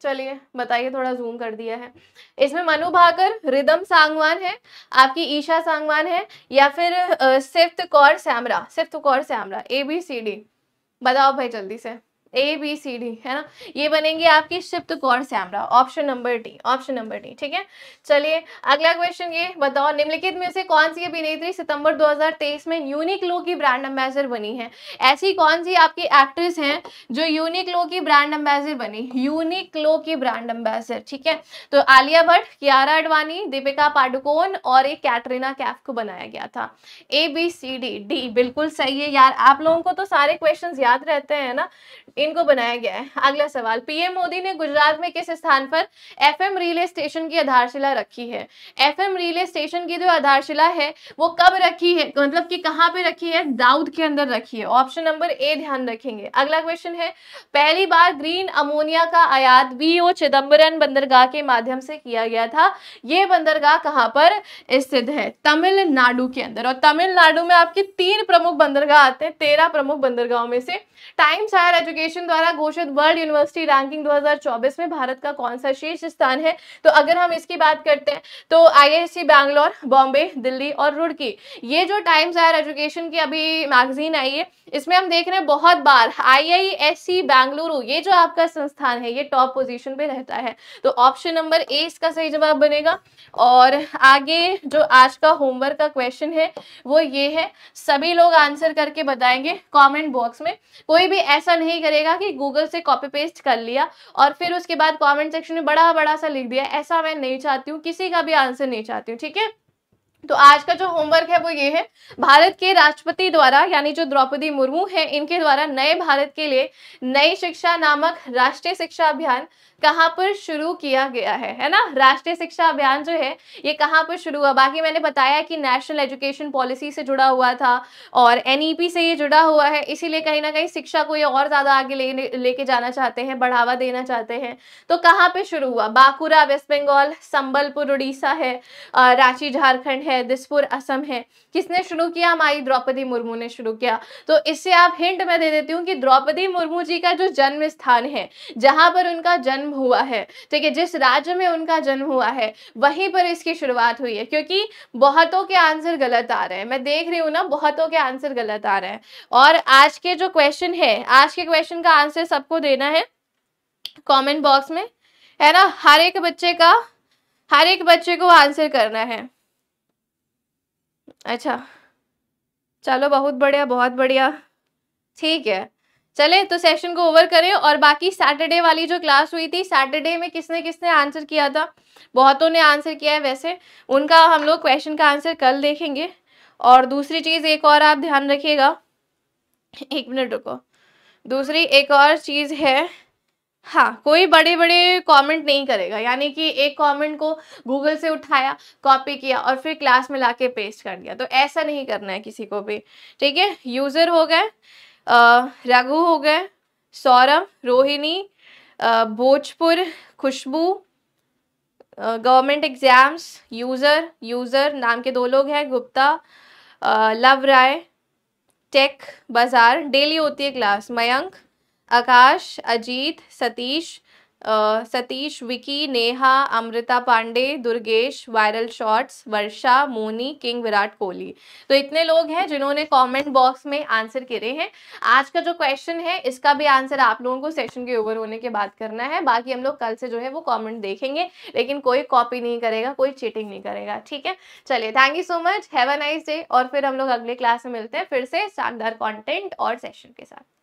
चलिए बताइए थोड़ा जूम कर दिया है इसमें मनु भाकर रिदम सांगवान है आपकी ईशा सांगवान है या फिर Sift Kaur Samra Sift Kaur Samra A B C D बताओ भाई जल्दी से ए बी सी डी है ना ये बनेंगे आपकी Sift Kaur Samra option number D option number D ठीक है चलिए अगला क्वेश्चन ये बताओ निम्नलिखित में से कौन सी अभिनेत्री सितंबर 2023 में यूनिक लो की ब्रांड एम्बेसडर बनी है ऐसी कौन सी आपकी एक्ट्रेस हैं जो यूनिक लो की ब्रांड एम्बेसडर बनी यूनिक लो की ब्रांड एम्बेसडर ठीक है तो आलिया भट्ट कियारा अडवाणी दीपिका पाडुकोन और एक कैटरीना कैफ को बनाया गया था A B C D D बिल्कुल सही है यार आप लोगों को तो सारे क्वेश्चन याद रहते हैं ना इनको बनाया गया है अगला सवाल पीएम मोदी ने गुजरात में किस स्थान पर एफएम रिले स्टेशन की आधारशिला रखी है एफएम रिले स्टेशन की जो आधारशिला है वो कब रखी है मतलब कि कहाँ पे रखी है दाऊद के अंदर रखी है ऑप्शन नंबर ए ध्यान रखेंगे अगला क्वेश्चन है पहली बार ग्रीन अमोनिया का आयात बी ओ बंदरगाह के माध्यम से किया गया था ये बंदरगाह कहाँ पर स्थित है तमिलनाडु के अंदर और तमिलनाडु में आपके तीन प्रमुख बंदरगाह आते हैं तेरह प्रमुख बंदरगाहों में से टाइम्स हायर एजुकेशन एसोसिएशन द्वारा घोषित वर्ल्ड यूनिवर्सिटी रैंकिंग 2024 में भारत का कौन सा शीर्ष स्थान है तो अगर हम इसकी बात करते हैं तो आईआईसी बैंगलोर बॉम्बे दिल्ली और रुड़की ये जो टाइम्स हायर एजुकेशन की अभी मैगजीन आई है इसमें हम देख रहे हैं बहुत बार आई बेंगलुरु ये जो आपका संस्थान है ये टॉप पोजिशन पे रहता है तो ऑप्शन नंबर ए इसका सही जवाब बनेगा और आगे जो आज का होमवर्क का क्वेश्चन है वो ये है सभी लोग आंसर करके बताएंगे कमेंट बॉक्स में कोई भी ऐसा नहीं करेगा लगेगा कि गूगल से कॉपी पेस्ट कर लिया और फिर उसके बाद कॉमेंट सेक्शन में बड़ा बड़ा सा लिख दिया ऐसा मैं नहीं चाहती हूँ किसी का भी आंसर नहीं चाहती हूँ ठीक है तो आज का जो होमवर्क है वो ये है भारत के राष्ट्रपति द्वारा यानी जो द्रौपदी मुर्मू है इनके द्वारा नए भारत के लिए नई शिक्षा नामक राष्ट्रीय शिक्षा अभियान कहाँ पर शुरू किया गया है है ना राष्ट्रीय शिक्षा अभियान जो है ये कहाँ पर शुरू हुआ बाकी मैंने बताया कि नेशनल एजुकेशन पॉलिसी से जुड़ा हुआ था और एन e से ये जुड़ा हुआ है इसीलिए कहीं ना कहीं शिक्षा को ये और ज़्यादा आगे ले लेके जाना चाहते हैं बढ़ावा देना चाहते हैं तो कहाँ पर शुरू हुआ बांकुरा वेस्ट बंगाल संबलपुर उड़ीसा है रांची झारखंड है है दिसपुर असम है किसने शुरू किया माई द्रौपदी मुर्मू ने शुरू किया तो इससे आप हिंट मैं दे देती हूँ कि द्रौपदी मुर्मू जी का जो जन्म स्थान है जहाँ पर उनका जन्म हुआ है ठीक है जिस राज्य में उनका जन्म हुआ है वहीं पर इसकी शुरुआत हुई है क्योंकि बहुतों के आंसर गलत आ रहे हैं मैं देख रही हूँ ना बहुतों के आंसर गलत आ रहे हैं और आज के जो क्वेश्चन है आज के क्वेश्चन का आंसर सबको देना है कमेंट बॉक्स में है ना हर एक बच्चे का हर एक बच्चे को आंसर करना है अच्छा चलो बहुत बढ़िया बहुत बढ़िया ठीक है चले तो सेशन को ओवर करें और बाकी सैटरडे वाली जो क्लास हुई थी सैटरडे में किसने किसने आंसर किया था बहुतों ने आंसर किया है वैसे उनका हम लोग क्वेश्चन का आंसर कल देखेंगे और दूसरी चीज़ एक और आप ध्यान रखिएगा एक मिनट रुको दूसरी एक और चीज़ है हाँ कोई बड़े बड़े कमेंट नहीं करेगा यानी कि एक कमेंट को गूगल से उठाया कॉपी किया और फिर क्लास में के पेस्ट कर दिया तो ऐसा नहीं करना है किसी को भी ठीक है यूज़र हो गए रघु हो गए Saurabh Rohini Bhojpur Khushboo government exams user user नाम के दो लोग हैं गुप्ता लव राय टेक बाज़ार डेली होती है class Mayank Akash Ajit Satish Satish Vicky Neha Amrita Pandey Durgesh viral shorts Varsha Moni king Virat Kohli तो इतने लोग हैं जिन्होंने कमेंट बॉक्स में आंसर करे हैं आज का जो क्वेश्चन है इसका भी आंसर आप लोगों को सेशन के ओवर होने के बाद करना है बाकी हम लोग कल से जो है वो कमेंट देखेंगे लेकिन कोई कॉपी नहीं करेगा कोई चीटिंग नहीं करेगा ठीक है चलिए thank you so much have a nice day और फिर हम लोग अगले क्लास में मिलते हैं फिर से शानदार कॉन्टेंट और सेशन के साथ